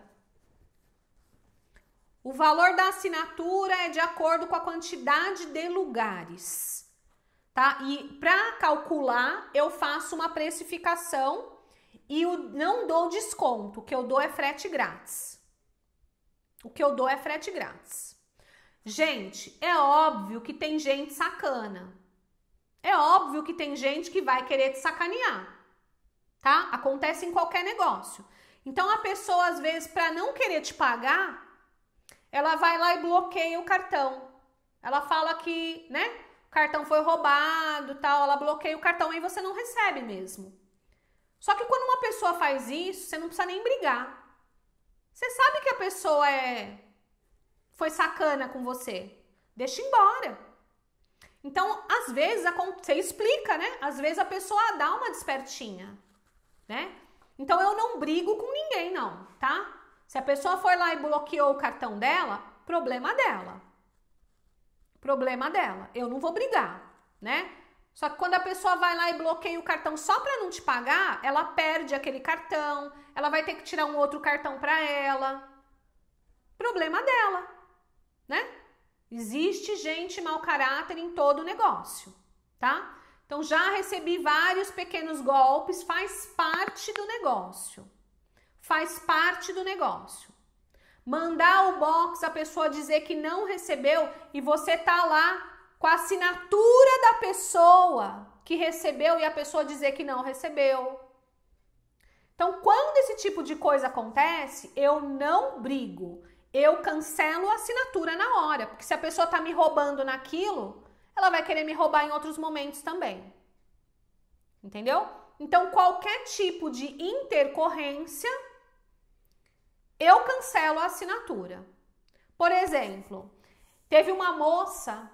O valor da assinatura é de acordo com a quantidade de lugares, tá? E para calcular, eu faço uma precificação e o, não dou desconto, o que eu dou é frete grátis. O que eu dou é frete grátis. Gente, é óbvio que tem gente sacana. É óbvio que tem gente que vai querer te sacanear. Tá? Acontece em qualquer negócio. Então a pessoa às vezes para não querer te pagar, ela vai lá e bloqueia o cartão. Ela fala que, né? O cartão foi roubado, tal, ela bloqueia o cartão e você não recebe mesmo. Só que quando uma pessoa faz isso, você não precisa nem brigar. Você sabe que a pessoa é foi sacana com você. Deixa embora. Então, às vezes, você explica, né? Às vezes a pessoa dá uma despertinha, né? Então, eu não brigo com ninguém, não, tá? Se a pessoa for lá e bloqueou o cartão dela, problema dela. Problema dela. Eu não vou brigar, né? Só que quando a pessoa vai lá e bloqueia o cartão só para não te pagar, ela perde aquele cartão, ela vai ter que tirar um outro cartão para ela. Problema dela, né? Existe gente mau caráter em todo negócio, tá? Então já recebi vários pequenos golpes, faz parte do negócio. Faz parte do negócio. Mandar o box a pessoa dizer que não recebeu e você tá lá com a assinatura da pessoa que recebeu e a pessoa dizer que não recebeu. Então, quando esse tipo de coisa acontece, eu não brigo. Eu cancelo a assinatura na hora, porque se a pessoa tá me roubando naquilo, ela vai querer me roubar em outros momentos também. Entendeu? Então, qualquer tipo de intercorrência, eu cancelo a assinatura. Por exemplo, teve uma moça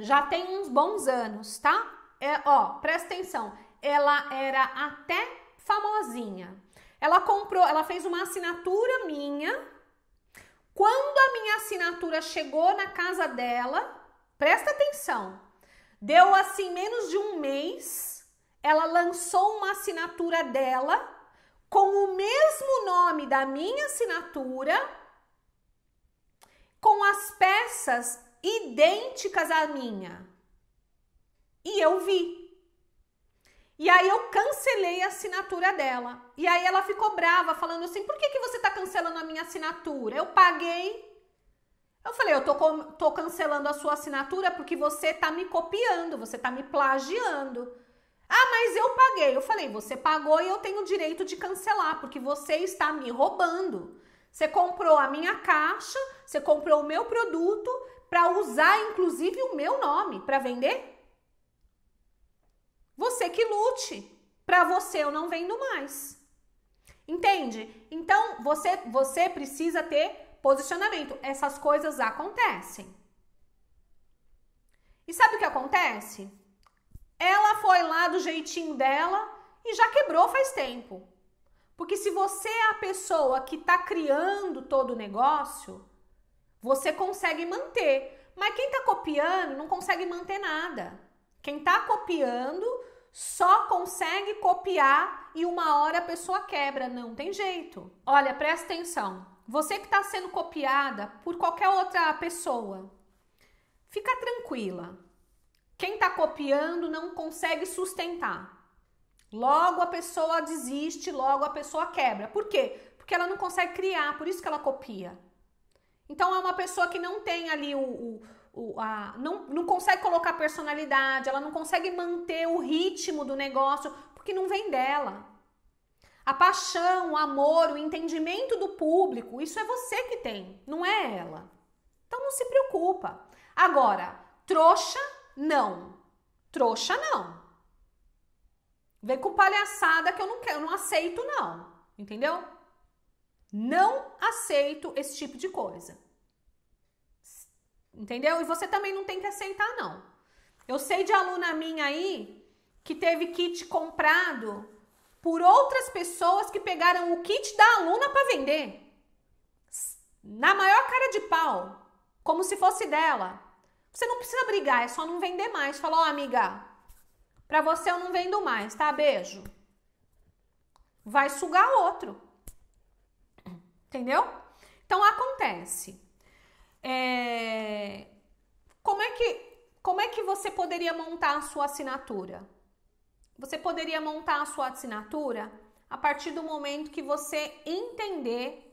já tem uns bons anos, tá? É, ó, presta atenção, ela era até famosinha. Ela comprou, ela fez uma assinatura minha. Quando a minha assinatura chegou na casa dela, presta atenção, deu assim menos de um mês, ela lançou uma assinatura dela com o mesmo nome da minha assinatura, com as peças idênticas à minha. E eu vi. E aí eu cancelei a assinatura dela. E aí ela ficou brava, falando assim: por que, que você está cancelando a minha assinatura? Eu paguei. Eu falei, eu tô, tô cancelando a sua assinatura porque você tá me copiando, você tá me plagiando. Ah, mas eu paguei. Eu falei, você pagou e eu tenho o direito de cancelar, porque você está me roubando. Você comprou a minha caixa, você comprou o meu produto para usar inclusive o meu nome para vender? Você que lute. Para você eu não vendo mais. Entende? Então você você precisa ter posicionamento. Essas coisas acontecem. E sabe o que acontece? Ela foi lá do jeitinho dela e já quebrou faz tempo. Porque se você é a pessoa que está criando todo o negócio, você consegue manter. Mas quem está copiando não consegue manter nada. Quem está copiando só consegue copiar e uma hora a pessoa quebra, não tem jeito. Olha, presta atenção. Você que está sendo copiada por qualquer outra pessoa, fica tranquila. Quem está copiando não consegue sustentar. Logo a pessoa desiste, logo a pessoa quebra. Por quê? Porque ela não consegue criar, por isso que ela copia. Então é uma pessoa que não tem ali o, o, o a, não, não consegue colocar personalidade, ela não consegue manter o ritmo do negócio porque não vem dela. A paixão, o amor, o entendimento do público, isso é você que tem, não é ela. Então não se preocupa. Agora, trouxa não. Trouxa não. Vem com palhaçada que eu não quero, eu não aceito não, entendeu? Não aceito esse tipo de coisa. Entendeu? E você também não tem que aceitar, não. Eu sei de aluna minha aí que teve kit comprado por outras pessoas que pegaram o kit da aluna para vender. Na maior cara de pau, como se fosse dela. Você não precisa brigar, é só não vender mais. Falou, oh, amiga, pra você eu não vendo mais, tá? Beijo. Vai sugar outro. Entendeu? Então acontece. É... Como é que como é que você poderia montar a sua assinatura? Você poderia montar a sua assinatura a partir do momento que você entender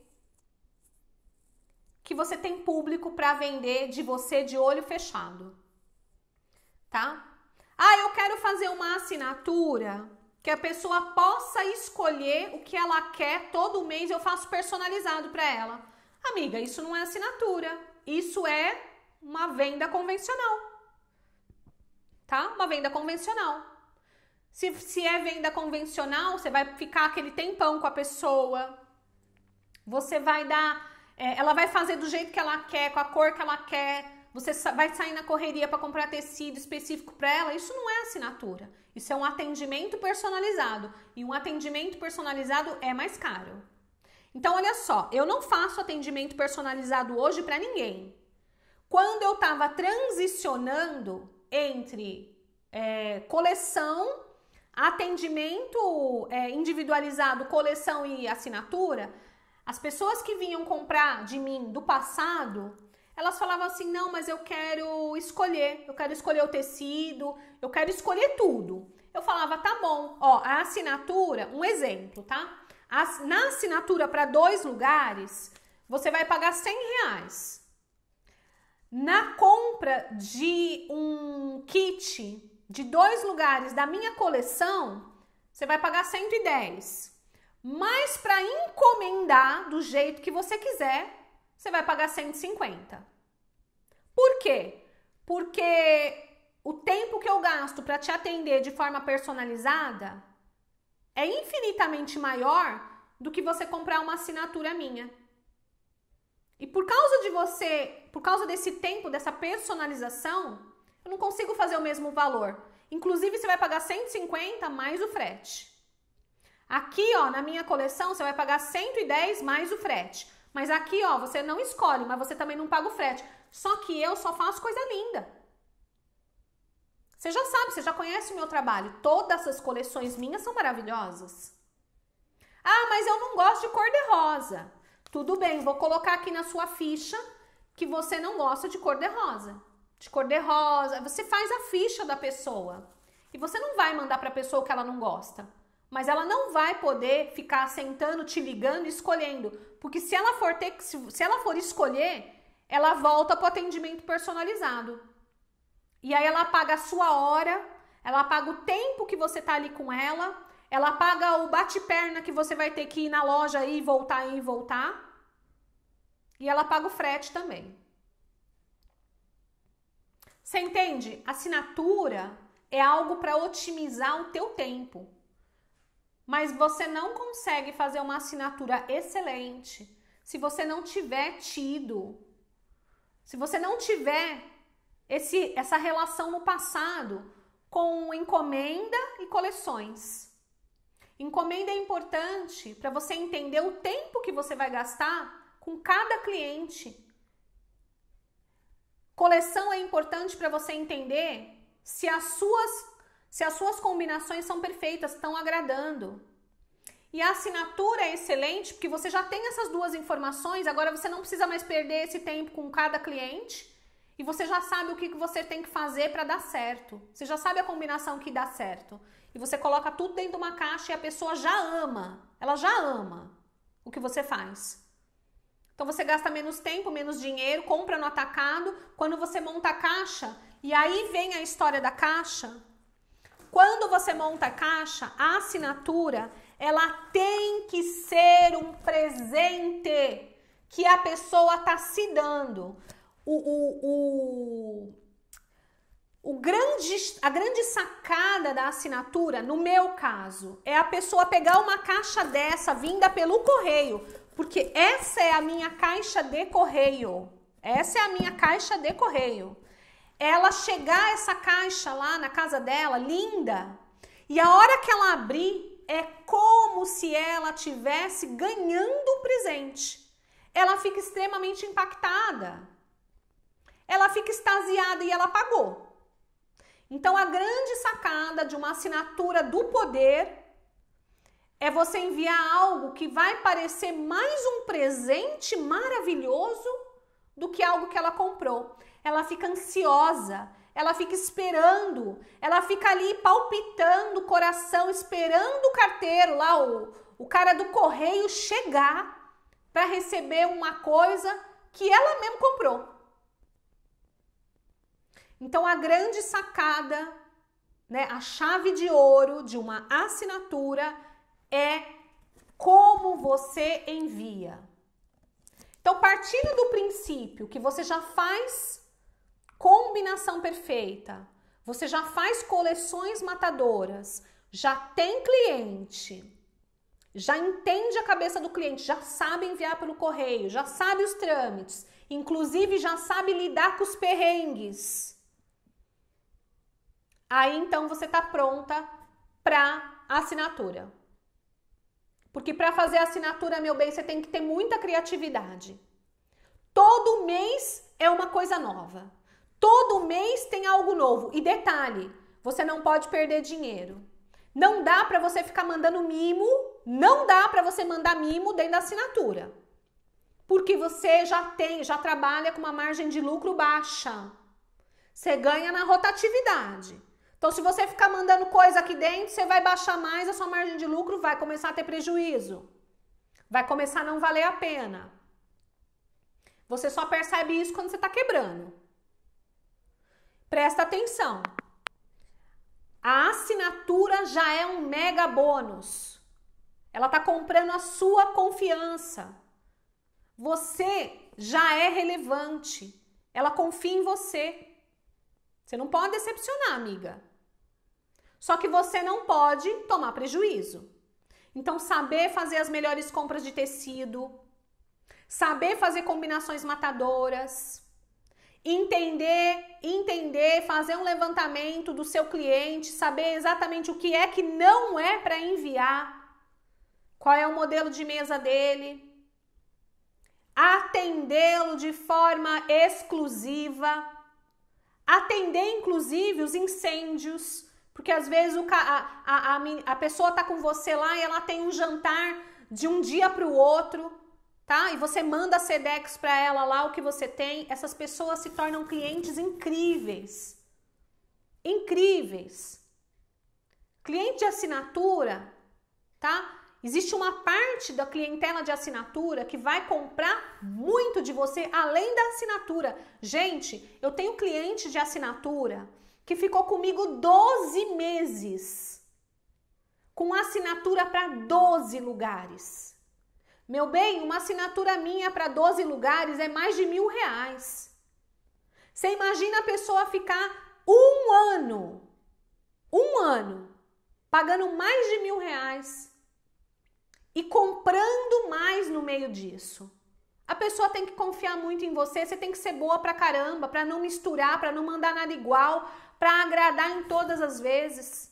que você tem público para vender de você de olho fechado. Tá? Ah, eu quero fazer uma assinatura que a pessoa possa escolher o que ela quer todo mês, eu faço personalizado para ela. Amiga, isso não é assinatura, isso é uma venda convencional. Tá? Uma venda convencional. Se, se, é venda convencional, você vai ficar aquele tempão com a pessoa. Você vai dar. É, ela vai fazer do jeito que ela quer, com a cor que ela quer. Você vai sair na correria para comprar tecido específico para ela. Isso não é assinatura. Isso é um atendimento personalizado. E um atendimento personalizado é mais caro. Então, olha só, eu não faço atendimento personalizado hoje para ninguém. Quando eu estava transicionando entre é, coleção, atendimento é, individualizado, coleção e assinatura, as pessoas que vinham comprar de mim do passado elas falavam assim: não, mas eu quero escolher, eu quero escolher o tecido, eu quero escolher tudo. Eu falava: tá bom, ó, a assinatura, um exemplo, tá? As, na assinatura para dois lugares, você vai pagar 100 reais. Na compra de um kit de dois lugares da minha coleção, você vai pagar 110. Mas para encomendar do jeito que você quiser, você vai pagar 150. Por quê? Porque o tempo que eu gasto para te atender de forma personalizada é infinitamente maior do que você comprar uma assinatura minha. E por causa de você, por causa desse tempo, dessa personalização, eu não consigo fazer o mesmo valor. Inclusive, você vai pagar 150 mais o frete. Aqui, ó, na minha coleção, você vai pagar 110 mais o frete. Mas aqui, ó, você não escolhe, mas você também não paga o frete. Só que eu só faço coisa linda. Você já sabe, você já conhece o meu trabalho. Todas as coleções minhas são maravilhosas. Ah, mas eu não gosto de cor de rosa. Tudo bem, vou colocar aqui na sua ficha que você não gosta de cor de rosa. De cor de rosa, você faz a ficha da pessoa. E você não vai mandar para a pessoa que ela não gosta. Mas ela não vai poder ficar sentando, te ligando, escolhendo. Porque se ela for ter, se, se ela for escolher, ela volta para o atendimento personalizado. E aí ela paga a sua hora, ela paga o tempo que você tá ali com ela, ela paga o bate-perna que você vai ter que ir na loja e voltar e voltar. E ela paga o frete também. Você entende? Assinatura é algo para otimizar o teu tempo mas você não consegue fazer uma assinatura excelente se você não tiver tido, se você não tiver esse, essa relação no passado com encomenda e coleções. Encomenda é importante para você entender o tempo que você vai gastar com cada cliente. Coleção é importante para você entender se as suas se as suas combinações são perfeitas, estão agradando. E a assinatura é excelente porque você já tem essas duas informações, agora você não precisa mais perder esse tempo com cada cliente e você já sabe o que você tem que fazer para dar certo. Você já sabe a combinação que dá certo. E você coloca tudo dentro de uma caixa e a pessoa já ama, ela já ama o que você faz. Então você gasta menos tempo, menos dinheiro, compra no atacado. Quando você monta a caixa, e aí vem a história da caixa, quando você monta a caixa, a assinatura, ela tem que ser um presente que a pessoa está se dando. O, o, o, o grande, a grande sacada da assinatura, no meu caso, é a pessoa pegar uma caixa dessa vinda pelo correio, porque essa é a minha caixa de correio. Essa é a minha caixa de correio ela chegar essa caixa lá na casa dela, linda, e a hora que ela abrir, é como se ela tivesse ganhando um presente. Ela fica extremamente impactada. Ela fica extasiada e ela pagou. Então a grande sacada de uma assinatura do poder é você enviar algo que vai parecer mais um presente maravilhoso do que algo que ela comprou ela fica ansiosa, ela fica esperando, ela fica ali palpitando o coração, esperando o carteiro lá, o, o cara do correio chegar para receber uma coisa que ela mesmo comprou. Então a grande sacada, né, a chave de ouro de uma assinatura é como você envia. Então partindo do princípio que você já faz combinação perfeita. Você já faz coleções matadoras, já tem cliente, já entende a cabeça do cliente, já sabe enviar pelo correio, já sabe os trâmites, inclusive já sabe lidar com os perrengues. Aí então você está pronta para assinatura. Porque para fazer assinatura, meu bem, você tem que ter muita criatividade. Todo mês é uma coisa nova. Todo mês tem algo novo. E detalhe, você não pode perder dinheiro. Não dá para você ficar mandando mimo, não dá para você mandar mimo dentro da assinatura. Porque você já tem, já trabalha com uma margem de lucro baixa. Você ganha na rotatividade. Então, se você ficar mandando coisa aqui dentro, você vai baixar mais a sua margem de lucro, vai começar a ter prejuízo. Vai começar a não valer a pena. Você só percebe isso quando você está quebrando. Presta atenção. A assinatura já é um mega bônus. Ela está comprando a sua confiança. Você já é relevante. Ela confia em você. Você não pode decepcionar, amiga. Só que você não pode tomar prejuízo. Então, saber fazer as melhores compras de tecido, saber fazer combinações matadoras, entender, entender, fazer um levantamento do seu cliente, saber exatamente o que é que não é para enviar, qual é o modelo de mesa dele, atendê-lo de forma exclusiva, atender inclusive os incêndios, porque às vezes o, a, a, a, a pessoa está com você lá e ela tem um jantar de um dia para o outro tá? E você manda Sedex para ela lá o que você tem, essas pessoas se tornam clientes incríveis. Incríveis. Cliente de assinatura, tá? Existe uma parte da clientela de assinatura que vai comprar muito de você além da assinatura. Gente, eu tenho cliente de assinatura que ficou comigo 12 meses com assinatura para 12 lugares. Meu bem, uma assinatura minha para 12 lugares é mais de mil reais. Você imagina a pessoa ficar um ano, um ano, pagando mais de mil reais e comprando mais no meio disso. A pessoa tem que confiar muito em você, você tem que ser boa pra caramba, pra não misturar, pra não mandar nada igual, pra agradar em todas as vezes.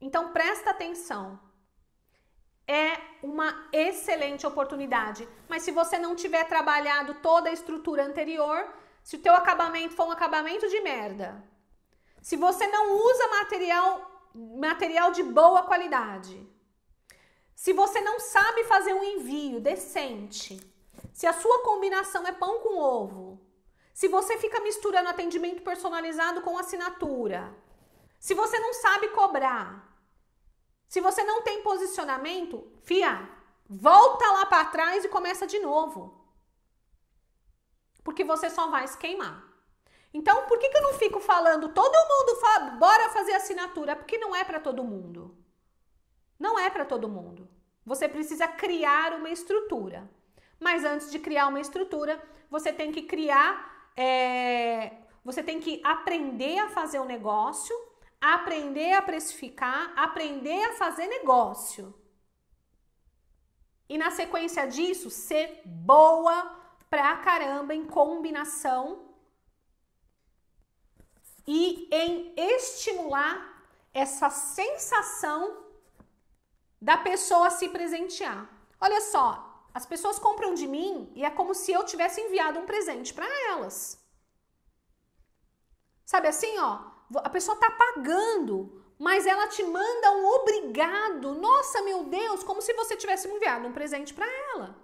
Então presta atenção é uma excelente oportunidade. Mas se você não tiver trabalhado toda a estrutura anterior, se o teu acabamento for um acabamento de merda, se você não usa material material de boa qualidade, se você não sabe fazer um envio decente, se a sua combinação é pão com ovo, se você fica misturando atendimento personalizado com assinatura, se você não sabe cobrar, se você não tem posicionamento, fia, volta lá para trás e começa de novo. Porque você só vai se queimar. Então, por que, que eu não fico falando todo mundo bora fazer assinatura? Porque não é para todo mundo. Não é para todo mundo. Você precisa criar uma estrutura. Mas antes de criar uma estrutura, você tem que criar, é, você tem que aprender a fazer o um negócio aprender a precificar, aprender a fazer negócio. E na sequência disso, ser boa pra caramba em combinação e em estimular essa sensação da pessoa se presentear. Olha só, as pessoas compram de mim e é como se eu tivesse enviado um presente para elas. Sabe assim, ó, a pessoa está pagando, mas ela te manda um obrigado. Nossa, meu Deus, como se você tivesse enviado um presente para ela.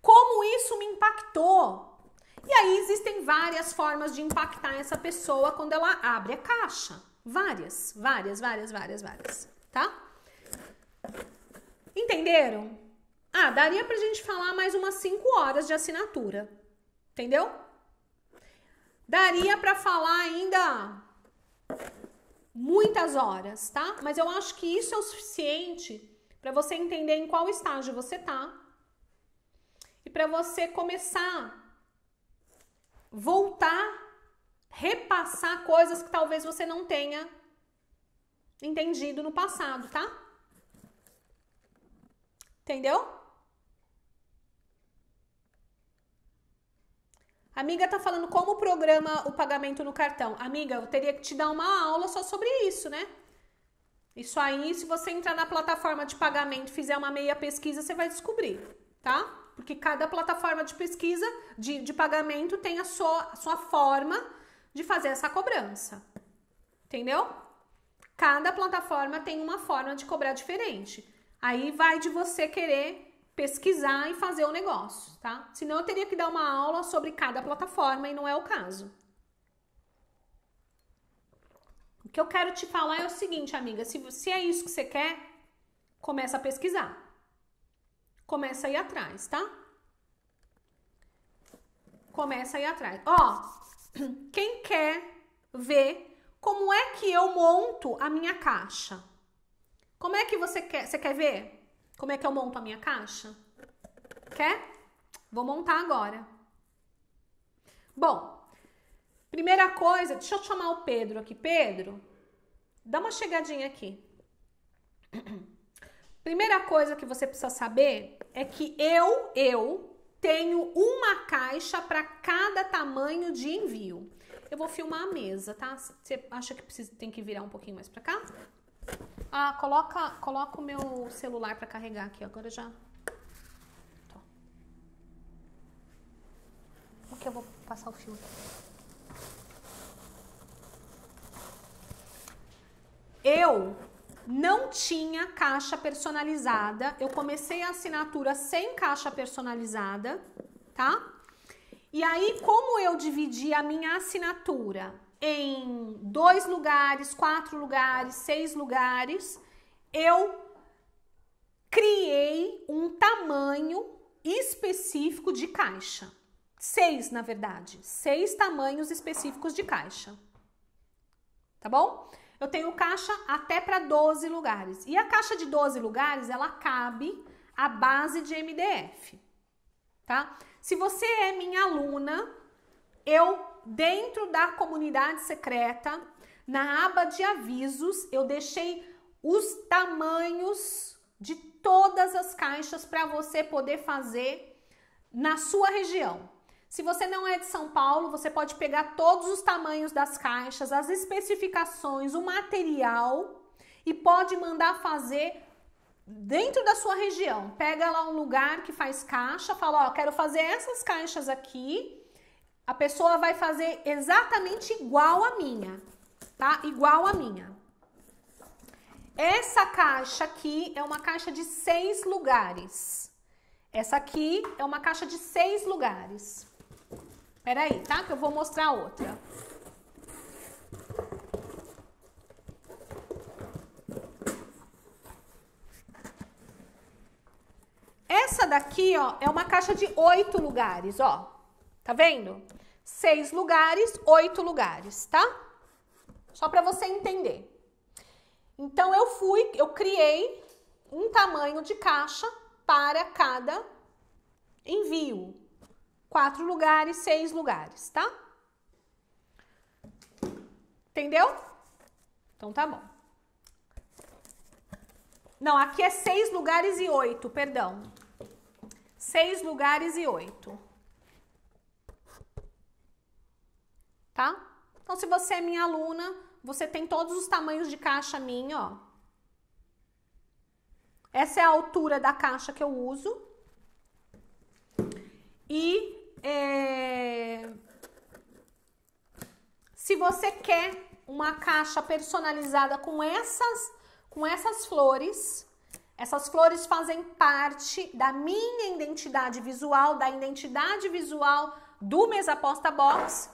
Como isso me impactou? E aí existem várias formas de impactar essa pessoa quando ela abre a caixa. Várias, várias, várias, várias, várias, tá? Entenderam? Ah, daria pra gente falar mais umas 5 horas de assinatura. Entendeu? Daria para falar ainda muitas horas, tá? Mas eu acho que isso é o suficiente para você entender em qual estágio você tá e para você começar voltar repassar coisas que talvez você não tenha entendido no passado, tá? Entendeu? Amiga tá falando como programa o pagamento no cartão. Amiga, eu teria que te dar uma aula só sobre isso, né? Isso aí, se você entrar na plataforma de pagamento, fizer uma meia pesquisa, você vai descobrir, tá? Porque cada plataforma de pesquisa, de, de pagamento, tem a sua, a sua forma de fazer essa cobrança. Entendeu? Cada plataforma tem uma forma de cobrar diferente. Aí vai de você querer pesquisar e fazer o negócio, tá? Senão eu teria que dar uma aula sobre cada plataforma e não é o caso. O que eu quero te falar é o seguinte, amiga, se, se é isso que você quer, começa a pesquisar. Começa a ir atrás, tá? Começa a ir atrás. Ó, quem quer ver como é que eu monto a minha caixa? Como é que você quer? Você quer ver? Como é que eu monto a minha caixa? Quer? Vou montar agora. Bom, primeira coisa, deixa eu chamar o Pedro aqui. Pedro, dá uma chegadinha aqui. Primeira coisa que você precisa saber é que eu, eu tenho uma caixa para cada tamanho de envio. Eu vou filmar a mesa, tá? Você acha que precisa, tem que virar um pouquinho mais para cá? Ah, coloca, coloca o meu celular para carregar aqui, agora já. Tô. Porque eu vou passar o fio Eu não tinha caixa personalizada. Eu comecei a assinatura sem caixa personalizada, tá? E aí, como eu dividi a minha assinatura em dois lugares, quatro lugares, seis lugares, eu criei um tamanho específico de caixa. Seis, na verdade, seis tamanhos específicos de caixa. Tá bom? Eu tenho caixa até para 12 lugares. E a caixa de 12 lugares, ela cabe a base de MDF, tá? Se você é minha aluna, eu dentro da comunidade secreta, na aba de avisos, eu deixei os tamanhos de todas as caixas para você poder fazer na sua região. Se você não é de São Paulo, você pode pegar todos os tamanhos das caixas, as especificações, o material e pode mandar fazer dentro da sua região. Pega lá um lugar que faz caixa, fala, ó, quero fazer essas caixas aqui a pessoa vai fazer exatamente igual a minha, tá? Igual a minha. Essa caixa aqui é uma caixa de seis lugares. Essa aqui é uma caixa de seis lugares. Peraí, tá? Que eu vou mostrar outra. Essa daqui, ó, é uma caixa de oito lugares, ó. Tá vendo? Seis lugares, oito lugares, tá? Só para você entender. Então eu fui, eu criei um tamanho de caixa para cada envio. Quatro lugares, seis lugares, tá? Entendeu? Então tá bom. Não, aqui é seis lugares e oito, perdão. Seis lugares e oito. tá? Então, se você é minha aluna, você tem todos os tamanhos de caixa minha, ó. Essa é a altura da caixa que eu uso. E é... se você quer uma caixa personalizada com essas, com essas flores, essas flores fazem parte da minha identidade visual, da identidade visual do Mesa Posta Box.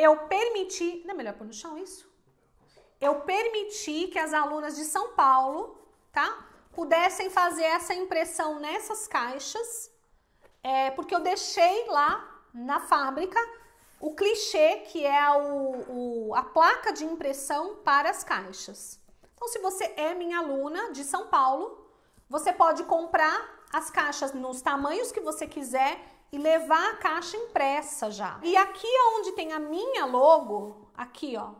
Eu permiti. Não é melhor pôr no chão isso? Eu permiti que as alunas de São Paulo, tá? Pudessem fazer essa impressão nessas caixas, é, porque eu deixei lá na fábrica o clichê que é o, o, a placa de impressão para as caixas. Então, se você é minha aluna de São Paulo, você pode comprar as caixas nos tamanhos que você quiser e levar a caixa impressa já. E aqui onde tem a minha logo, aqui ó,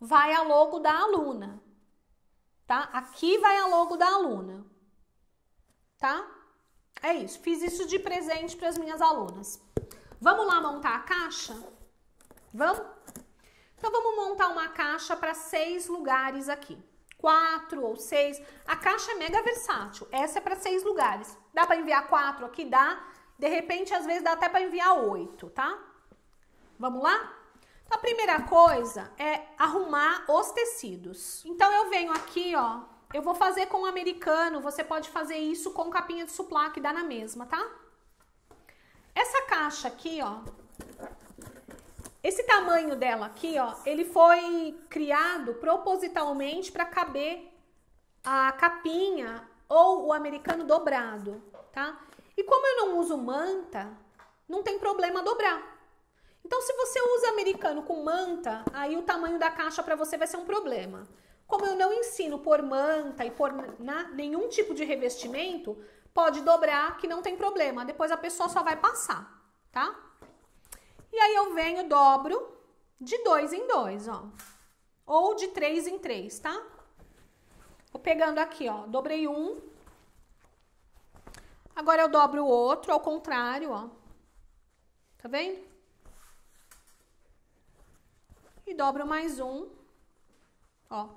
vai a logo da aluna, tá? Aqui vai a logo da aluna, tá? É isso, fiz isso de presente para as minhas alunas. Vamos lá montar a caixa? Vamos? Então vamos montar uma caixa para seis lugares aqui quatro ou seis. A caixa é mega versátil. Essa é para seis lugares. Dá para enviar quatro aqui? Dá. De repente, às vezes dá até para enviar oito, tá? Vamos lá? Então, a primeira coisa é arrumar os tecidos. Então, eu venho aqui, ó. Eu vou fazer com o americano, você pode fazer isso com capinha de suplá, que dá na mesma, tá? Essa caixa aqui, ó, esse tamanho dela aqui, ó, ele foi criado propositalmente para caber a capinha ou o americano dobrado, tá? E como eu não uso manta, não tem problema dobrar. Então, se você usa americano com manta, aí o tamanho da caixa para você vai ser um problema. Como eu não ensino por manta e por na, nenhum tipo de revestimento, pode dobrar que não tem problema. Depois a pessoa só vai passar, tá? E aí eu venho, dobro de dois em dois, ó. Ou de três em três, tá? Vou pegando aqui, ó. Dobrei um, Agora eu dobro o outro ao contrário, ó. Tá vendo? E dobro mais um, ó.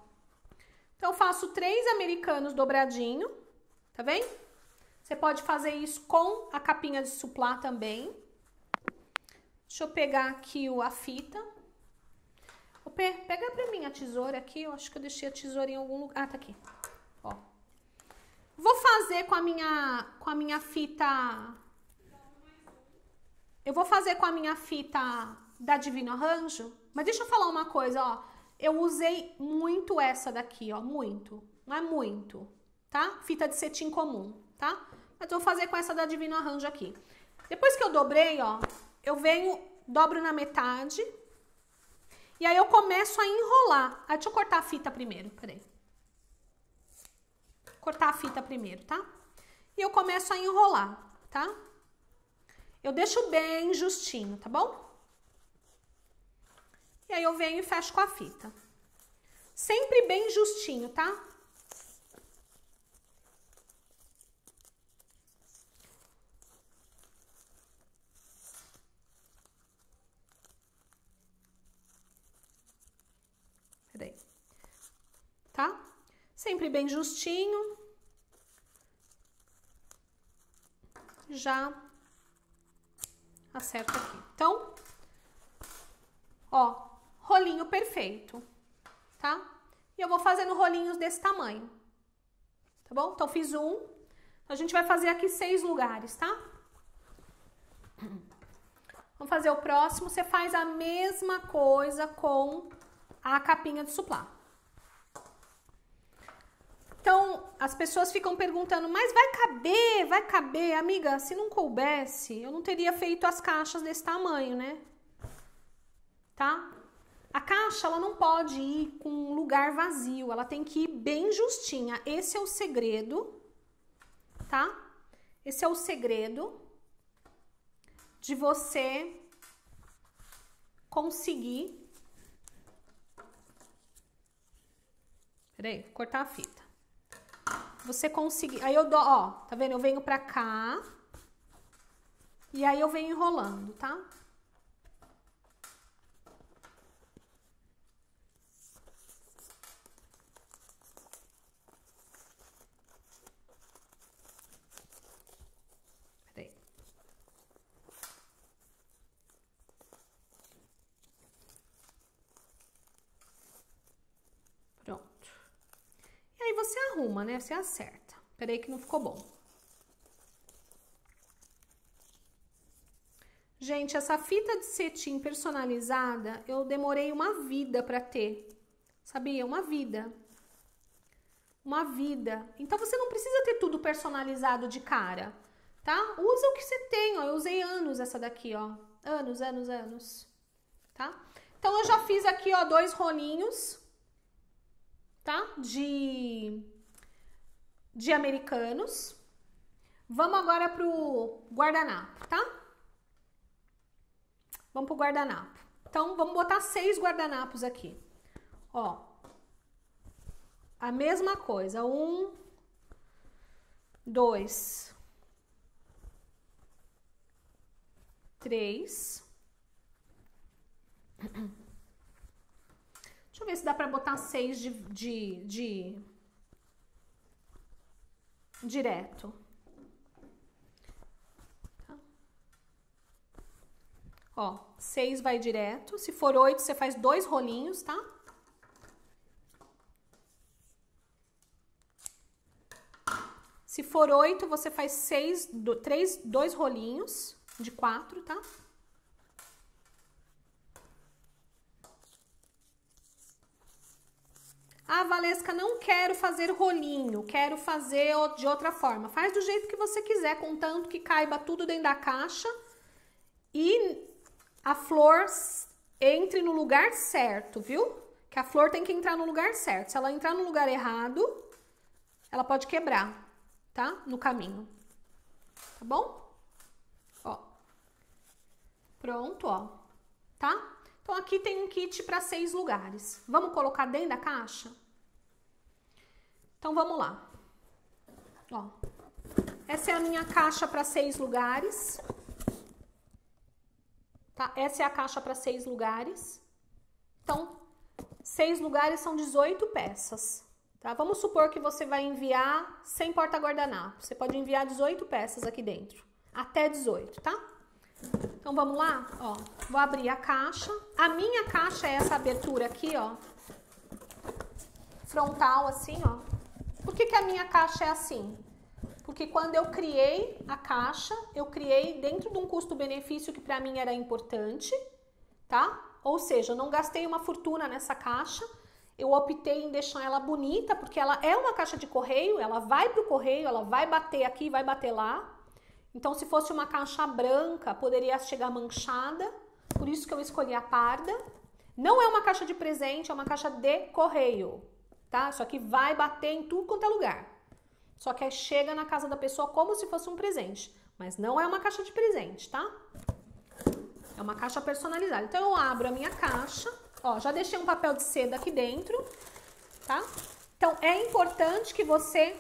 Então, faço três americanos dobradinho, tá vendo? Você pode fazer isso com a capinha de suplá também. Deixa eu pegar aqui o, a fita. O Pê, pega pra mim a tesoura aqui. Eu acho que eu deixei a tesoura em algum lugar. Ah, tá aqui. Vou fazer com a minha com a minha fita Eu vou fazer com a minha fita da Divino Arranjo, mas deixa eu falar uma coisa, ó. Eu usei muito essa daqui, ó, muito. Não é muito, tá? Fita de cetim comum, tá? Mas eu vou fazer com essa da Divino Arranjo aqui. Depois que eu dobrei, ó, eu venho, dobro na metade. E aí eu começo a enrolar. Ah, deixa eu cortar a fita primeiro, peraí cortar a fita primeiro, tá? E eu começo a enrolar, tá? Eu deixo bem justinho, tá bom? E aí eu venho e fecho com a fita. Sempre bem justinho, tá? Peraí. Tá? Sempre bem justinho. Já acerta aqui. Então, ó, rolinho perfeito, tá? E eu vou fazendo rolinhos desse tamanho, tá bom? Então, fiz um. A gente vai fazer aqui seis lugares, tá? Vamos fazer o próximo. Você faz a mesma coisa com a capinha de suplá. Então, as pessoas ficam perguntando, mas vai caber, vai caber. Amiga, se não coubesse, eu não teria feito as caixas desse tamanho, né? Tá? A caixa, ela não pode ir com um lugar vazio, ela tem que ir bem justinha. Esse é o segredo, tá? Esse é o segredo de você conseguir. Peraí, cortar a fita. Você conseguir. Aí eu dou, ó, tá vendo? Eu venho pra cá. E aí eu venho enrolando, tá? Pronto você arruma, né? Você acerta. Peraí que não ficou bom. Gente, essa fita de cetim personalizada, eu demorei uma vida para ter. Sabia? Uma vida. Uma vida. Então você não precisa ter tudo personalizado de cara, tá? Usa o que você tem, ó. Eu usei anos essa daqui, ó. Anos, anos, anos. Tá? Então eu já fiz aqui, ó, dois rolinhos tá? De, de americanos. Vamos agora pro guardanapo, tá? Vamos pro guardanapo. Então, vamos botar seis guardanapos aqui. Ó, a mesma coisa. Um, dois, três. Deixa eu ver se dá para botar seis de, de, de direto. Tá. Ó, seis vai direto. Se for oito, você faz dois rolinhos, tá? Se for oito, você faz seis, do, três, dois rolinhos de quatro, tá? Ah, Valesca, não quero fazer rolinho, quero fazer de outra forma. Faz do jeito que você quiser, contanto que caiba tudo dentro da caixa e a flor entre no lugar certo, viu? Que a flor tem que entrar no lugar certo. Se ela entrar no lugar errado, ela pode quebrar, tá? No caminho. Tá bom? Ó. Pronto, ó. Tá? Então aqui tem um kit para seis lugares. Vamos colocar dentro da caixa? Então vamos lá. Ó, essa é a minha caixa para seis lugares. Tá? Essa é a caixa para seis lugares. Então, seis lugares são 18 peças. Tá? Vamos supor que você vai enviar sem porta guardanapo. Você pode enviar 18 peças aqui dentro. Até 18, tá? Então vamos lá, ó. Vou abrir a caixa. A minha caixa é essa abertura aqui, ó. Frontal assim, ó. Por que, que a minha caixa é assim? Porque quando eu criei a caixa, eu criei dentro de um custo-benefício que para mim era importante, tá? Ou seja, eu não gastei uma fortuna nessa caixa. Eu optei em deixar ela bonita, porque ela é uma caixa de correio, ela vai pro correio, ela vai bater aqui, vai bater lá, então, se fosse uma caixa branca, poderia chegar manchada, por isso que eu escolhi a parda. Não é uma caixa de presente, é uma caixa de correio, tá? Só que vai bater em tudo quanto é lugar. Só que chega na casa da pessoa como se fosse um presente, mas não é uma caixa de presente, tá? É uma caixa personalizada. Então, eu abro a minha caixa, ó, já deixei um papel de seda aqui dentro, tá? Então, é importante que você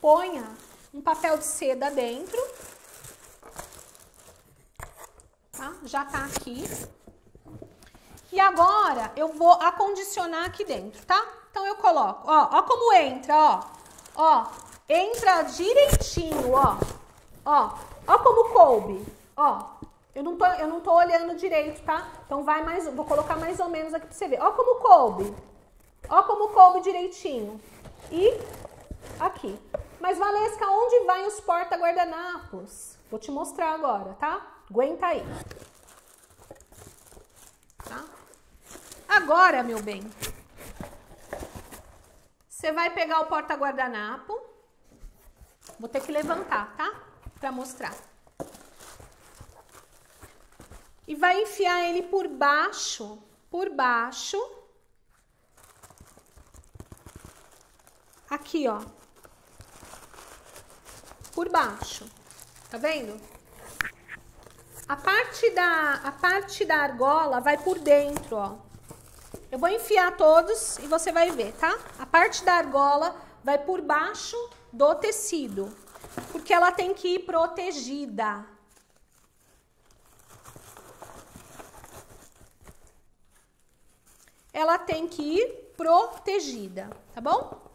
ponha um papel de seda dentro. Tá? Já tá aqui. E agora eu vou acondicionar aqui dentro, tá? Então eu coloco, ó, ó como entra, ó. Ó, entra direitinho, ó. Ó, ó como coube, ó. Eu não, tô, eu não tô olhando direito, tá? Então vai mais, vou colocar mais ou menos aqui pra você ver. Ó como coube. Ó como coube direitinho. E aqui. Mas Valesca, onde vai os porta-guardanapos? Vou te mostrar agora, tá? Aguenta aí. Tá? Agora, meu bem, você vai pegar o porta-guardanapo. Vou ter que levantar, tá? Pra mostrar. E vai enfiar ele por baixo, por baixo. Aqui, ó, por baixo. Tá vendo? A parte da, a parte da argola vai por dentro, ó. Eu vou enfiar todos e você vai ver, tá? A parte da argola vai por baixo do tecido, porque ela tem que ir protegida. Ela tem que ir protegida, tá bom?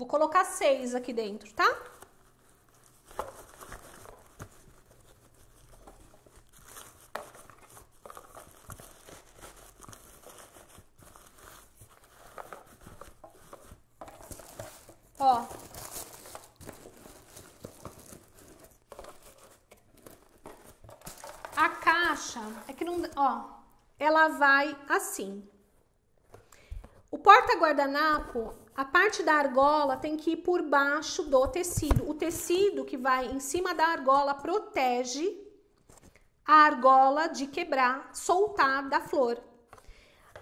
Vou colocar seis aqui dentro, tá? Ó. A caixa é que não, ó, ela vai assim. O porta guardanapo a parte da argola tem que ir por baixo do tecido. O tecido que vai em cima da argola protege a argola de quebrar, soltar da flor.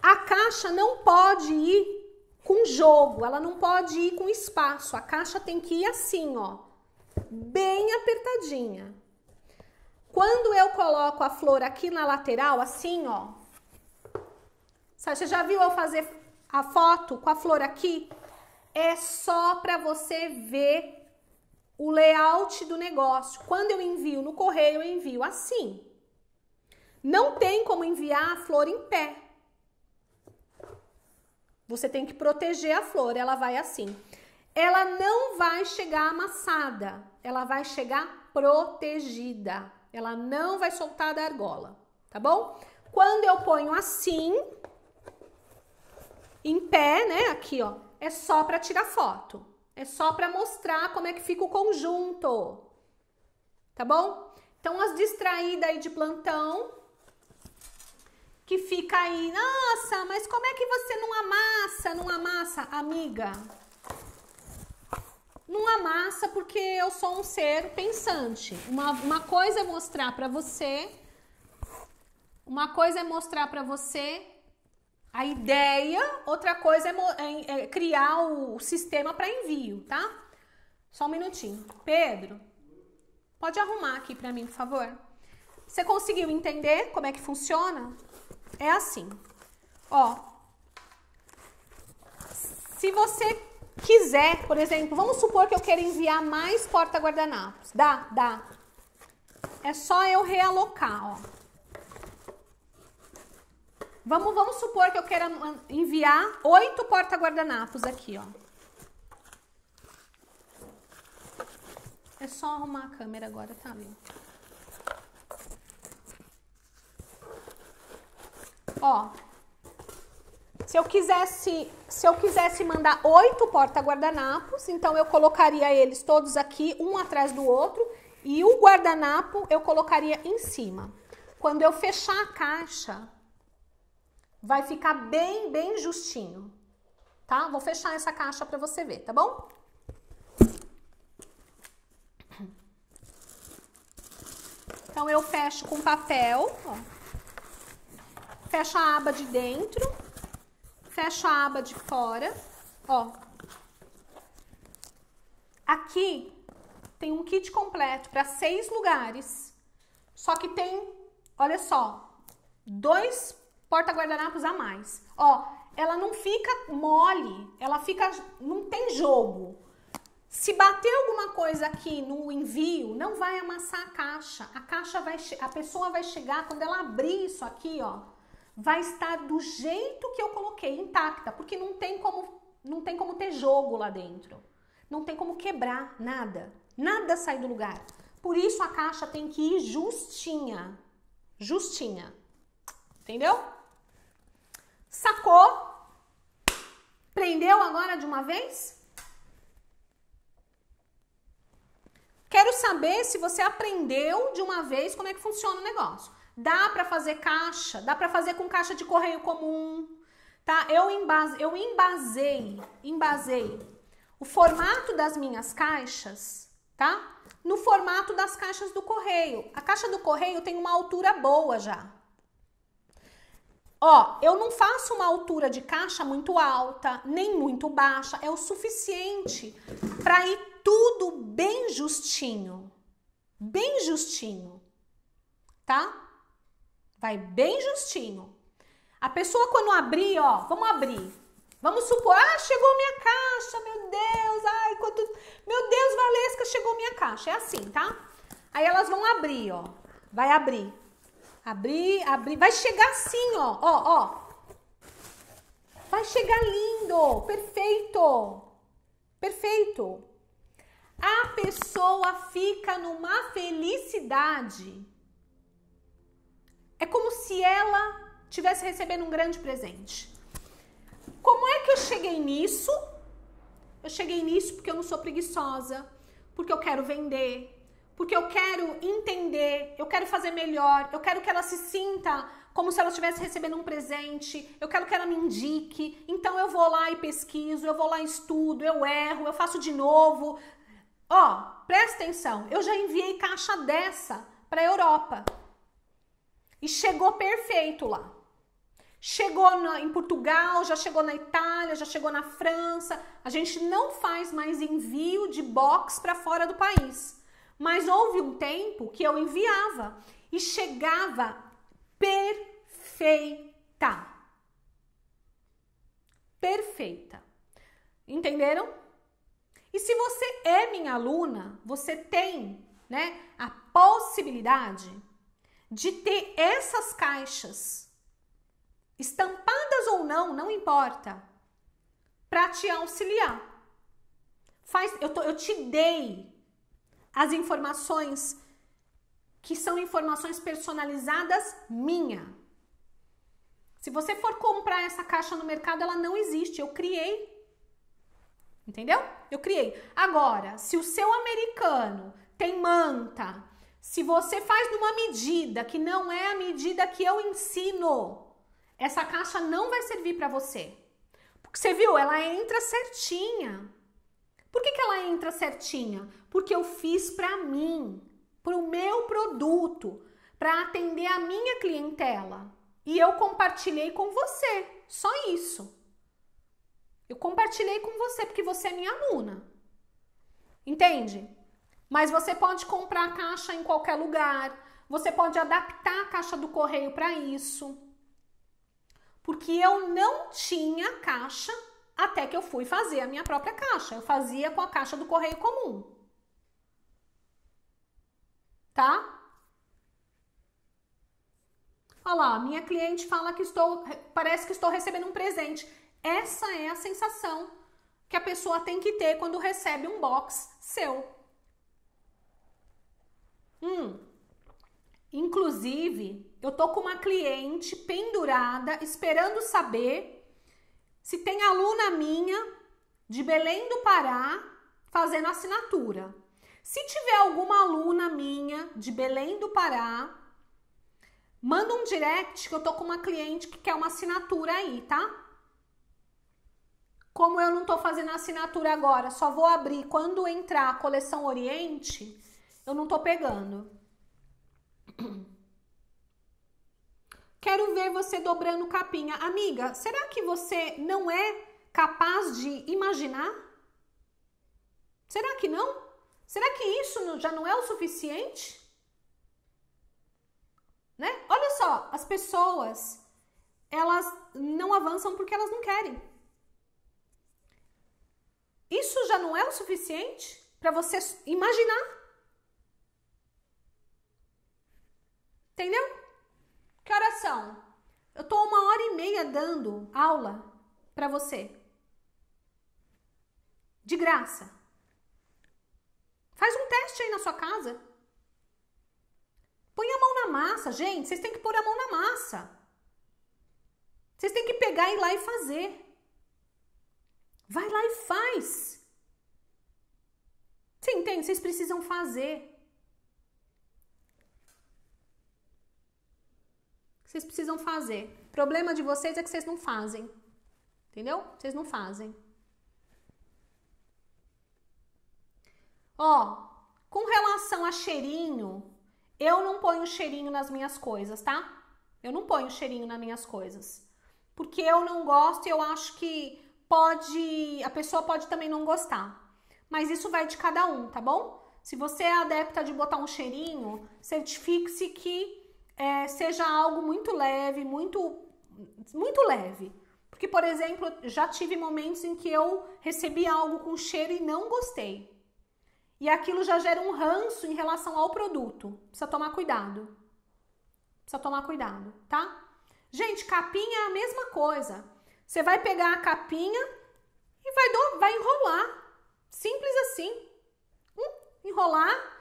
A caixa não pode ir com jogo, ela não pode ir com espaço. A caixa tem que ir assim, ó, bem apertadinha. Quando eu coloco a flor aqui na lateral, assim, ó. Você já viu eu fazer a foto com a flor aqui? é só para você ver o layout do negócio. Quando eu envio no correio, eu envio assim. Não tem como enviar a flor em pé. Você tem que proteger a flor, ela vai assim. Ela não vai chegar amassada, ela vai chegar protegida. Ela não vai soltar da argola, tá bom? Quando eu ponho assim, em pé, né, aqui ó, é só para tirar foto. É só para mostrar como é que fica o conjunto. Tá bom? Então, as distraídas aí de plantão, que fica aí, nossa, mas como é que você não amassa, não amassa, amiga? Não amassa porque eu sou um ser pensante. Uma, uma coisa é mostrar para você, uma coisa é mostrar para você a ideia, outra coisa é, é, é criar o sistema para envio, tá? Só um minutinho. Pedro, pode arrumar aqui para mim, por favor? Você conseguiu entender como é que funciona? É assim. Ó. Se você quiser, por exemplo, vamos supor que eu quero enviar mais porta guardanapos. Dá, dá. É só eu realocar, ó. Vamos, vamos supor que eu queira enviar oito porta-guardanapos aqui, ó. É só arrumar a câmera agora, tá, meu? Ó, se eu quisesse, se eu quisesse mandar oito porta-guardanapos, então eu colocaria eles todos aqui, um atrás do outro, e o guardanapo eu colocaria em cima. Quando eu fechar a caixa, Vai ficar bem, bem justinho, tá? Vou fechar essa caixa para você ver, tá bom? Então eu fecho com papel, ó. Fecho a aba de dentro, fecho a aba de fora, ó. Aqui tem um kit completo para seis lugares, só que tem, olha só, dois porta guardanapos a mais. Ó, ela não fica mole, ela fica não tem jogo. Se bater alguma coisa aqui no envio, não vai amassar a caixa. A caixa vai a pessoa vai chegar quando ela abrir isso aqui, ó, vai estar do jeito que eu coloquei, intacta, porque não tem como não tem como ter jogo lá dentro. Não tem como quebrar nada. Nada sai do lugar. Por isso a caixa tem que ir justinha. Justinha. Entendeu? Sacou? Prendeu agora de uma vez? Quero saber se você aprendeu de uma vez como é que funciona o negócio. Dá para fazer caixa, dá para fazer com caixa de correio comum, tá? Eu embase, eu embasei, embasei o formato das minhas caixas, tá? No formato das caixas do correio. A caixa do correio tem uma altura boa já. Ó, eu não faço uma altura de caixa muito alta, nem muito baixa, é o suficiente para ir tudo bem justinho. Bem justinho. Tá? Vai bem justinho. A pessoa quando abrir, ó, vamos abrir. Vamos supor, ah, chegou minha caixa, meu Deus, ai, quanto. Meu Deus, Valesca, chegou minha caixa. É assim, tá? Aí elas vão abrir, ó. Vai abrir. Abrir, abrir. Vai chegar assim, ó. Ó, ó. Vai chegar lindo. Perfeito. Perfeito. A pessoa fica numa felicidade. É como se ela tivesse recebendo um grande presente. Como é que eu cheguei nisso? Eu cheguei nisso porque eu não sou preguiçosa, porque eu quero vender, porque eu quero entender, eu quero fazer melhor, eu quero que ela se sinta como se ela estivesse recebendo um presente, eu quero que ela me indique. Então eu vou lá e pesquiso, eu vou lá e estudo, eu erro, eu faço de novo. Ó, presta atenção, eu já enviei caixa dessa para a Europa. E chegou perfeito lá. Chegou na, em Portugal, já chegou na Itália, já chegou na França. A gente não faz mais envio de box para fora do país. Mas houve um tempo que eu enviava e chegava perfeita. Perfeita. Entenderam? E se você é minha aluna, você tem, né, a possibilidade de ter essas caixas estampadas ou não, não importa, para te auxiliar. Faz, eu, tô, eu te dei as informações que são informações personalizadas minha. Se você for comprar essa caixa no mercado, ela não existe. Eu criei. Entendeu? Eu criei. Agora, se o seu americano tem manta, se você faz numa medida que não é a medida que eu ensino, essa caixa não vai servir para você. Porque você viu, ela entra certinha. Por que, que ela entra certinha? Porque eu fiz para mim, para o meu produto, para atender a minha clientela. E eu compartilhei com você, só isso. Eu compartilhei com você porque você é minha aluna. Entende? Mas você pode comprar a caixa em qualquer lugar, você pode adaptar a caixa do correio para isso. Porque eu não tinha caixa até que eu fui fazer a minha própria caixa. Eu fazia com a caixa do correio comum. Tá? Olha lá, minha cliente fala que estou, parece que estou recebendo um presente. Essa é a sensação que a pessoa tem que ter quando recebe um box seu. Hum. Inclusive, eu tô com uma cliente pendurada esperando saber se tem aluna minha de Belém do Pará fazendo assinatura. Se tiver alguma aluna minha de Belém do Pará, manda um direct que eu tô com uma cliente que quer uma assinatura aí, tá? Como eu não tô fazendo assinatura agora, só vou abrir quando entrar a coleção Oriente, eu não tô pegando. Quero ver você dobrando capinha. Amiga, será que você não é capaz de imaginar? Será que não? Será que isso já não é o suficiente? Né? Olha só, as pessoas elas não avançam porque elas não querem. Isso já não é o suficiente para você imaginar. Entendeu? Que horas são? Eu tô uma hora e meia dando aula para você. De graça. Faz um teste aí na sua casa. Põe a mão na massa, gente. Vocês têm que pôr a mão na massa. Vocês têm que pegar e ir lá e fazer. Vai lá e faz. Você entende? Vocês precisam fazer. que vocês precisam fazer. O problema de vocês é que vocês não fazem. Entendeu? Vocês não fazem. Ó, com relação a cheirinho, eu não ponho cheirinho nas minhas coisas, tá? Eu não ponho cheirinho nas minhas coisas. Porque eu não gosto e eu acho que pode. A pessoa pode também não gostar. Mas isso vai de cada um, tá bom? Se você é adepta de botar um cheirinho, certifique-se que é, seja algo muito leve, muito, muito leve. Porque, por exemplo, já tive momentos em que eu recebi algo com cheiro e não gostei. E aquilo já gera um ranço em relação ao produto. Precisa tomar cuidado. Precisa tomar cuidado, tá? Gente, capinha é a mesma coisa. Você vai pegar a capinha e vai, do, vai enrolar. Simples assim. Hum, enrolar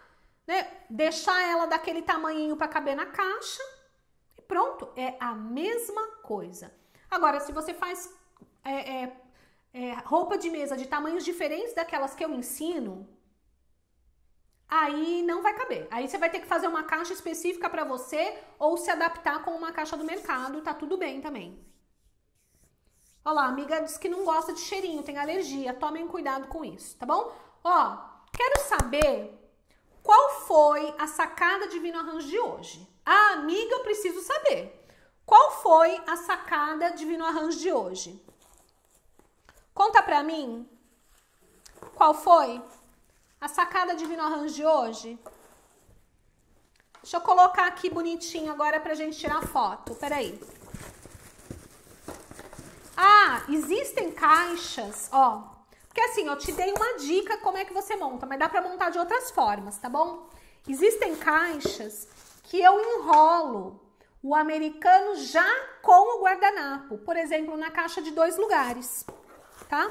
né? Deixar ela daquele tamanhinho para caber na caixa e pronto, é a mesma coisa. Agora, se você faz é, é, é, roupa de mesa de tamanhos diferentes daquelas que eu ensino, aí não vai caber. Aí você vai ter que fazer uma caixa específica para você ou se adaptar com uma caixa do mercado, tá tudo bem também. Olha lá, amiga diz que não gosta de cheirinho, tem alergia. Tomem cuidado com isso, tá bom? Ó, quero saber qual foi a sacada Divino Arranjo de hoje? Ah, amiga, eu preciso saber. Qual foi a sacada Divino Arranjo de hoje? Conta pra mim. Qual foi a sacada Divino Arranjo de hoje? Deixa eu colocar aqui bonitinho agora pra gente tirar foto. Peraí. Ah, existem caixas, ó, que assim, eu te dei uma dica como é que você monta, mas dá para montar de outras formas, tá bom? Existem caixas que eu enrolo o americano já com o guardanapo, por exemplo, na caixa de dois lugares, tá?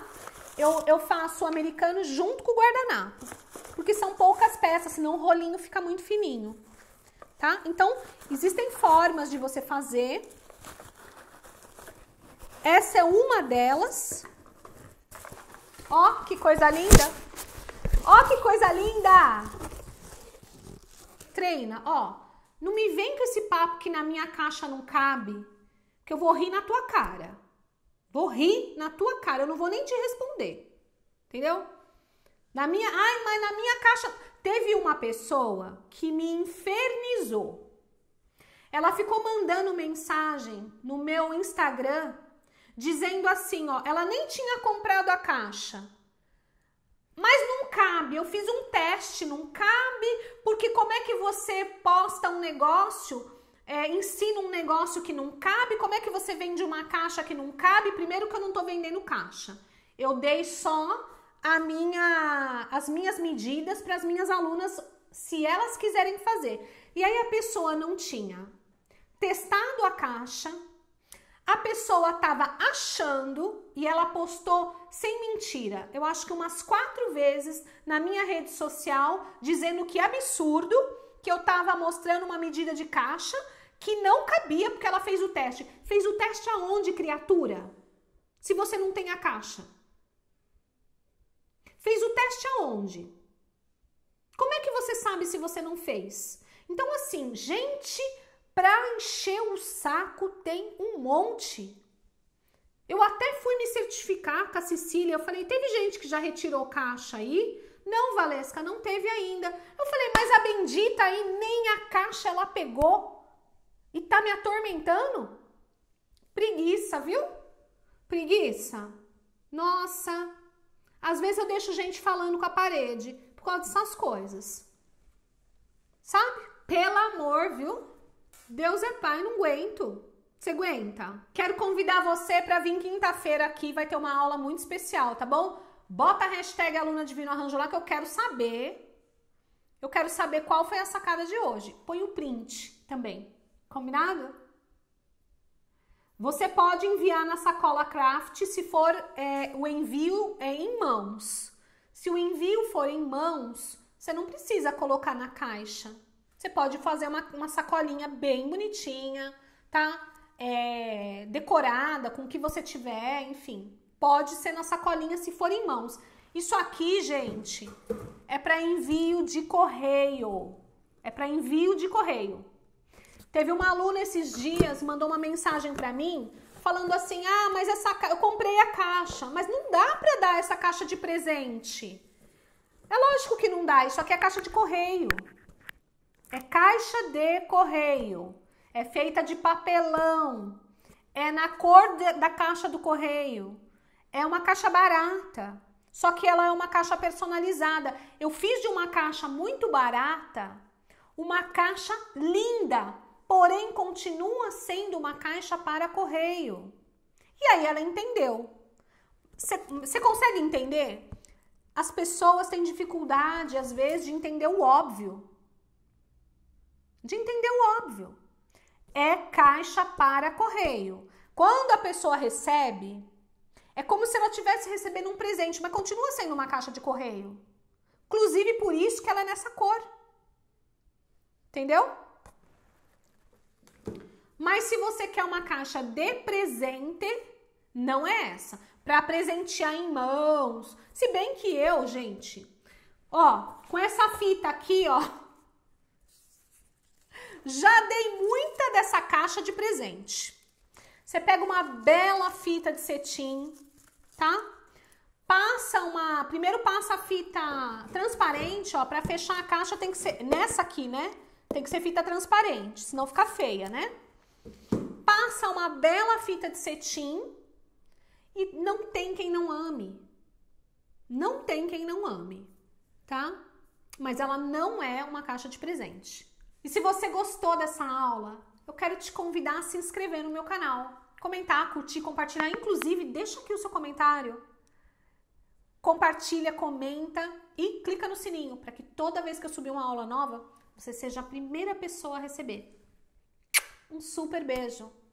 Eu, eu faço o americano junto com o guardanapo, porque são poucas peças, senão o rolinho fica muito fininho, tá? Então, existem formas de você fazer. Essa é uma delas. Ó, que coisa linda. Ó, que coisa linda. Treina, ó. Não me vem com esse papo que na minha caixa não cabe, que eu vou rir na tua cara. Vou rir na tua cara, eu não vou nem te responder. Entendeu? Na minha, ai, mas na minha caixa teve uma pessoa que me infernizou. Ela ficou mandando mensagem no meu Instagram dizendo assim, ó, ela nem tinha comprado a caixa. Mas não cabe, eu fiz um teste, não cabe, porque como é que você posta um negócio é, ensina um negócio que não cabe, como é que você vende uma caixa que não cabe? Primeiro que eu não tô vendendo caixa. Eu dei só a minha, as minhas medidas para as minhas alunas, se elas quiserem fazer. E aí a pessoa não tinha testado a caixa, a pessoa estava achando e ela postou sem mentira, eu acho que umas quatro vezes na minha rede social, dizendo que absurdo que eu estava mostrando uma medida de caixa que não cabia porque ela fez o teste. Fez o teste aonde, criatura? Se você não tem a caixa. Fez o teste aonde? Como é que você sabe se você não fez? Então, assim, gente para encher o saco tem um monte. Eu até fui me certificar com a Cecília. Eu falei: teve gente que já retirou caixa aí? Não, Valesca, não teve ainda. Eu falei: mas a bendita aí nem a caixa ela pegou e tá me atormentando? Preguiça, viu? Preguiça. Nossa. Às vezes eu deixo gente falando com a parede por causa dessas coisas. Sabe? Pelo amor, viu? Deus é pai, não aguento. Você aguenta? Quero convidar você para vir quinta-feira aqui, vai ter uma aula muito especial, tá bom? Bota a hashtag aluna divino arranjo lá que eu quero saber. Eu quero saber qual foi a sacada de hoje. Põe o print também. Combinado? Você pode enviar na sacola craft se for é, o envio é em mãos. Se o envio for em mãos, você não precisa colocar na caixa. Você pode fazer uma, uma sacolinha bem bonitinha, tá? É, decorada com o que você tiver, enfim. Pode ser na sacolinha se for em mãos. Isso aqui, gente, é para envio de correio. É para envio de correio. Teve uma aluna esses dias mandou uma mensagem para mim falando assim: "Ah, mas essa ca... eu comprei a caixa, mas não dá para dar essa caixa de presente". É lógico que não dá, isso aqui é caixa de correio é caixa de correio, é feita de papelão, é na cor de, da caixa do correio, é uma caixa barata, só que ela é uma caixa personalizada. Eu fiz de uma caixa muito barata uma caixa linda, porém continua sendo uma caixa para correio. E aí ela entendeu. Você consegue entender? As pessoas têm dificuldade, às vezes, de entender o óbvio de entender o óbvio. É caixa para correio. Quando a pessoa recebe, é como se ela estivesse recebendo um presente, mas continua sendo uma caixa de correio. Inclusive por isso que ela é nessa cor. Entendeu? Mas se você quer uma caixa de presente, não é essa. Para presentear em mãos. Se bem que eu, gente, ó, com essa fita aqui, ó, já dei muita dessa caixa de presente. Você pega uma bela fita de cetim, tá? Passa uma, primeiro passa a fita transparente, ó, para fechar a caixa tem que ser nessa aqui, né? Tem que ser fita transparente, senão fica feia, né? Passa uma bela fita de cetim e não tem quem não ame. Não tem quem não ame, tá? Mas ela não é uma caixa de presente. E se você gostou dessa aula, eu quero te convidar a se inscrever no meu canal, comentar, curtir, compartilhar, inclusive deixa aqui o seu comentário. Compartilha, comenta e clica no sininho para que toda vez que eu subir uma aula nova, você seja a primeira pessoa a receber. Um super beijo.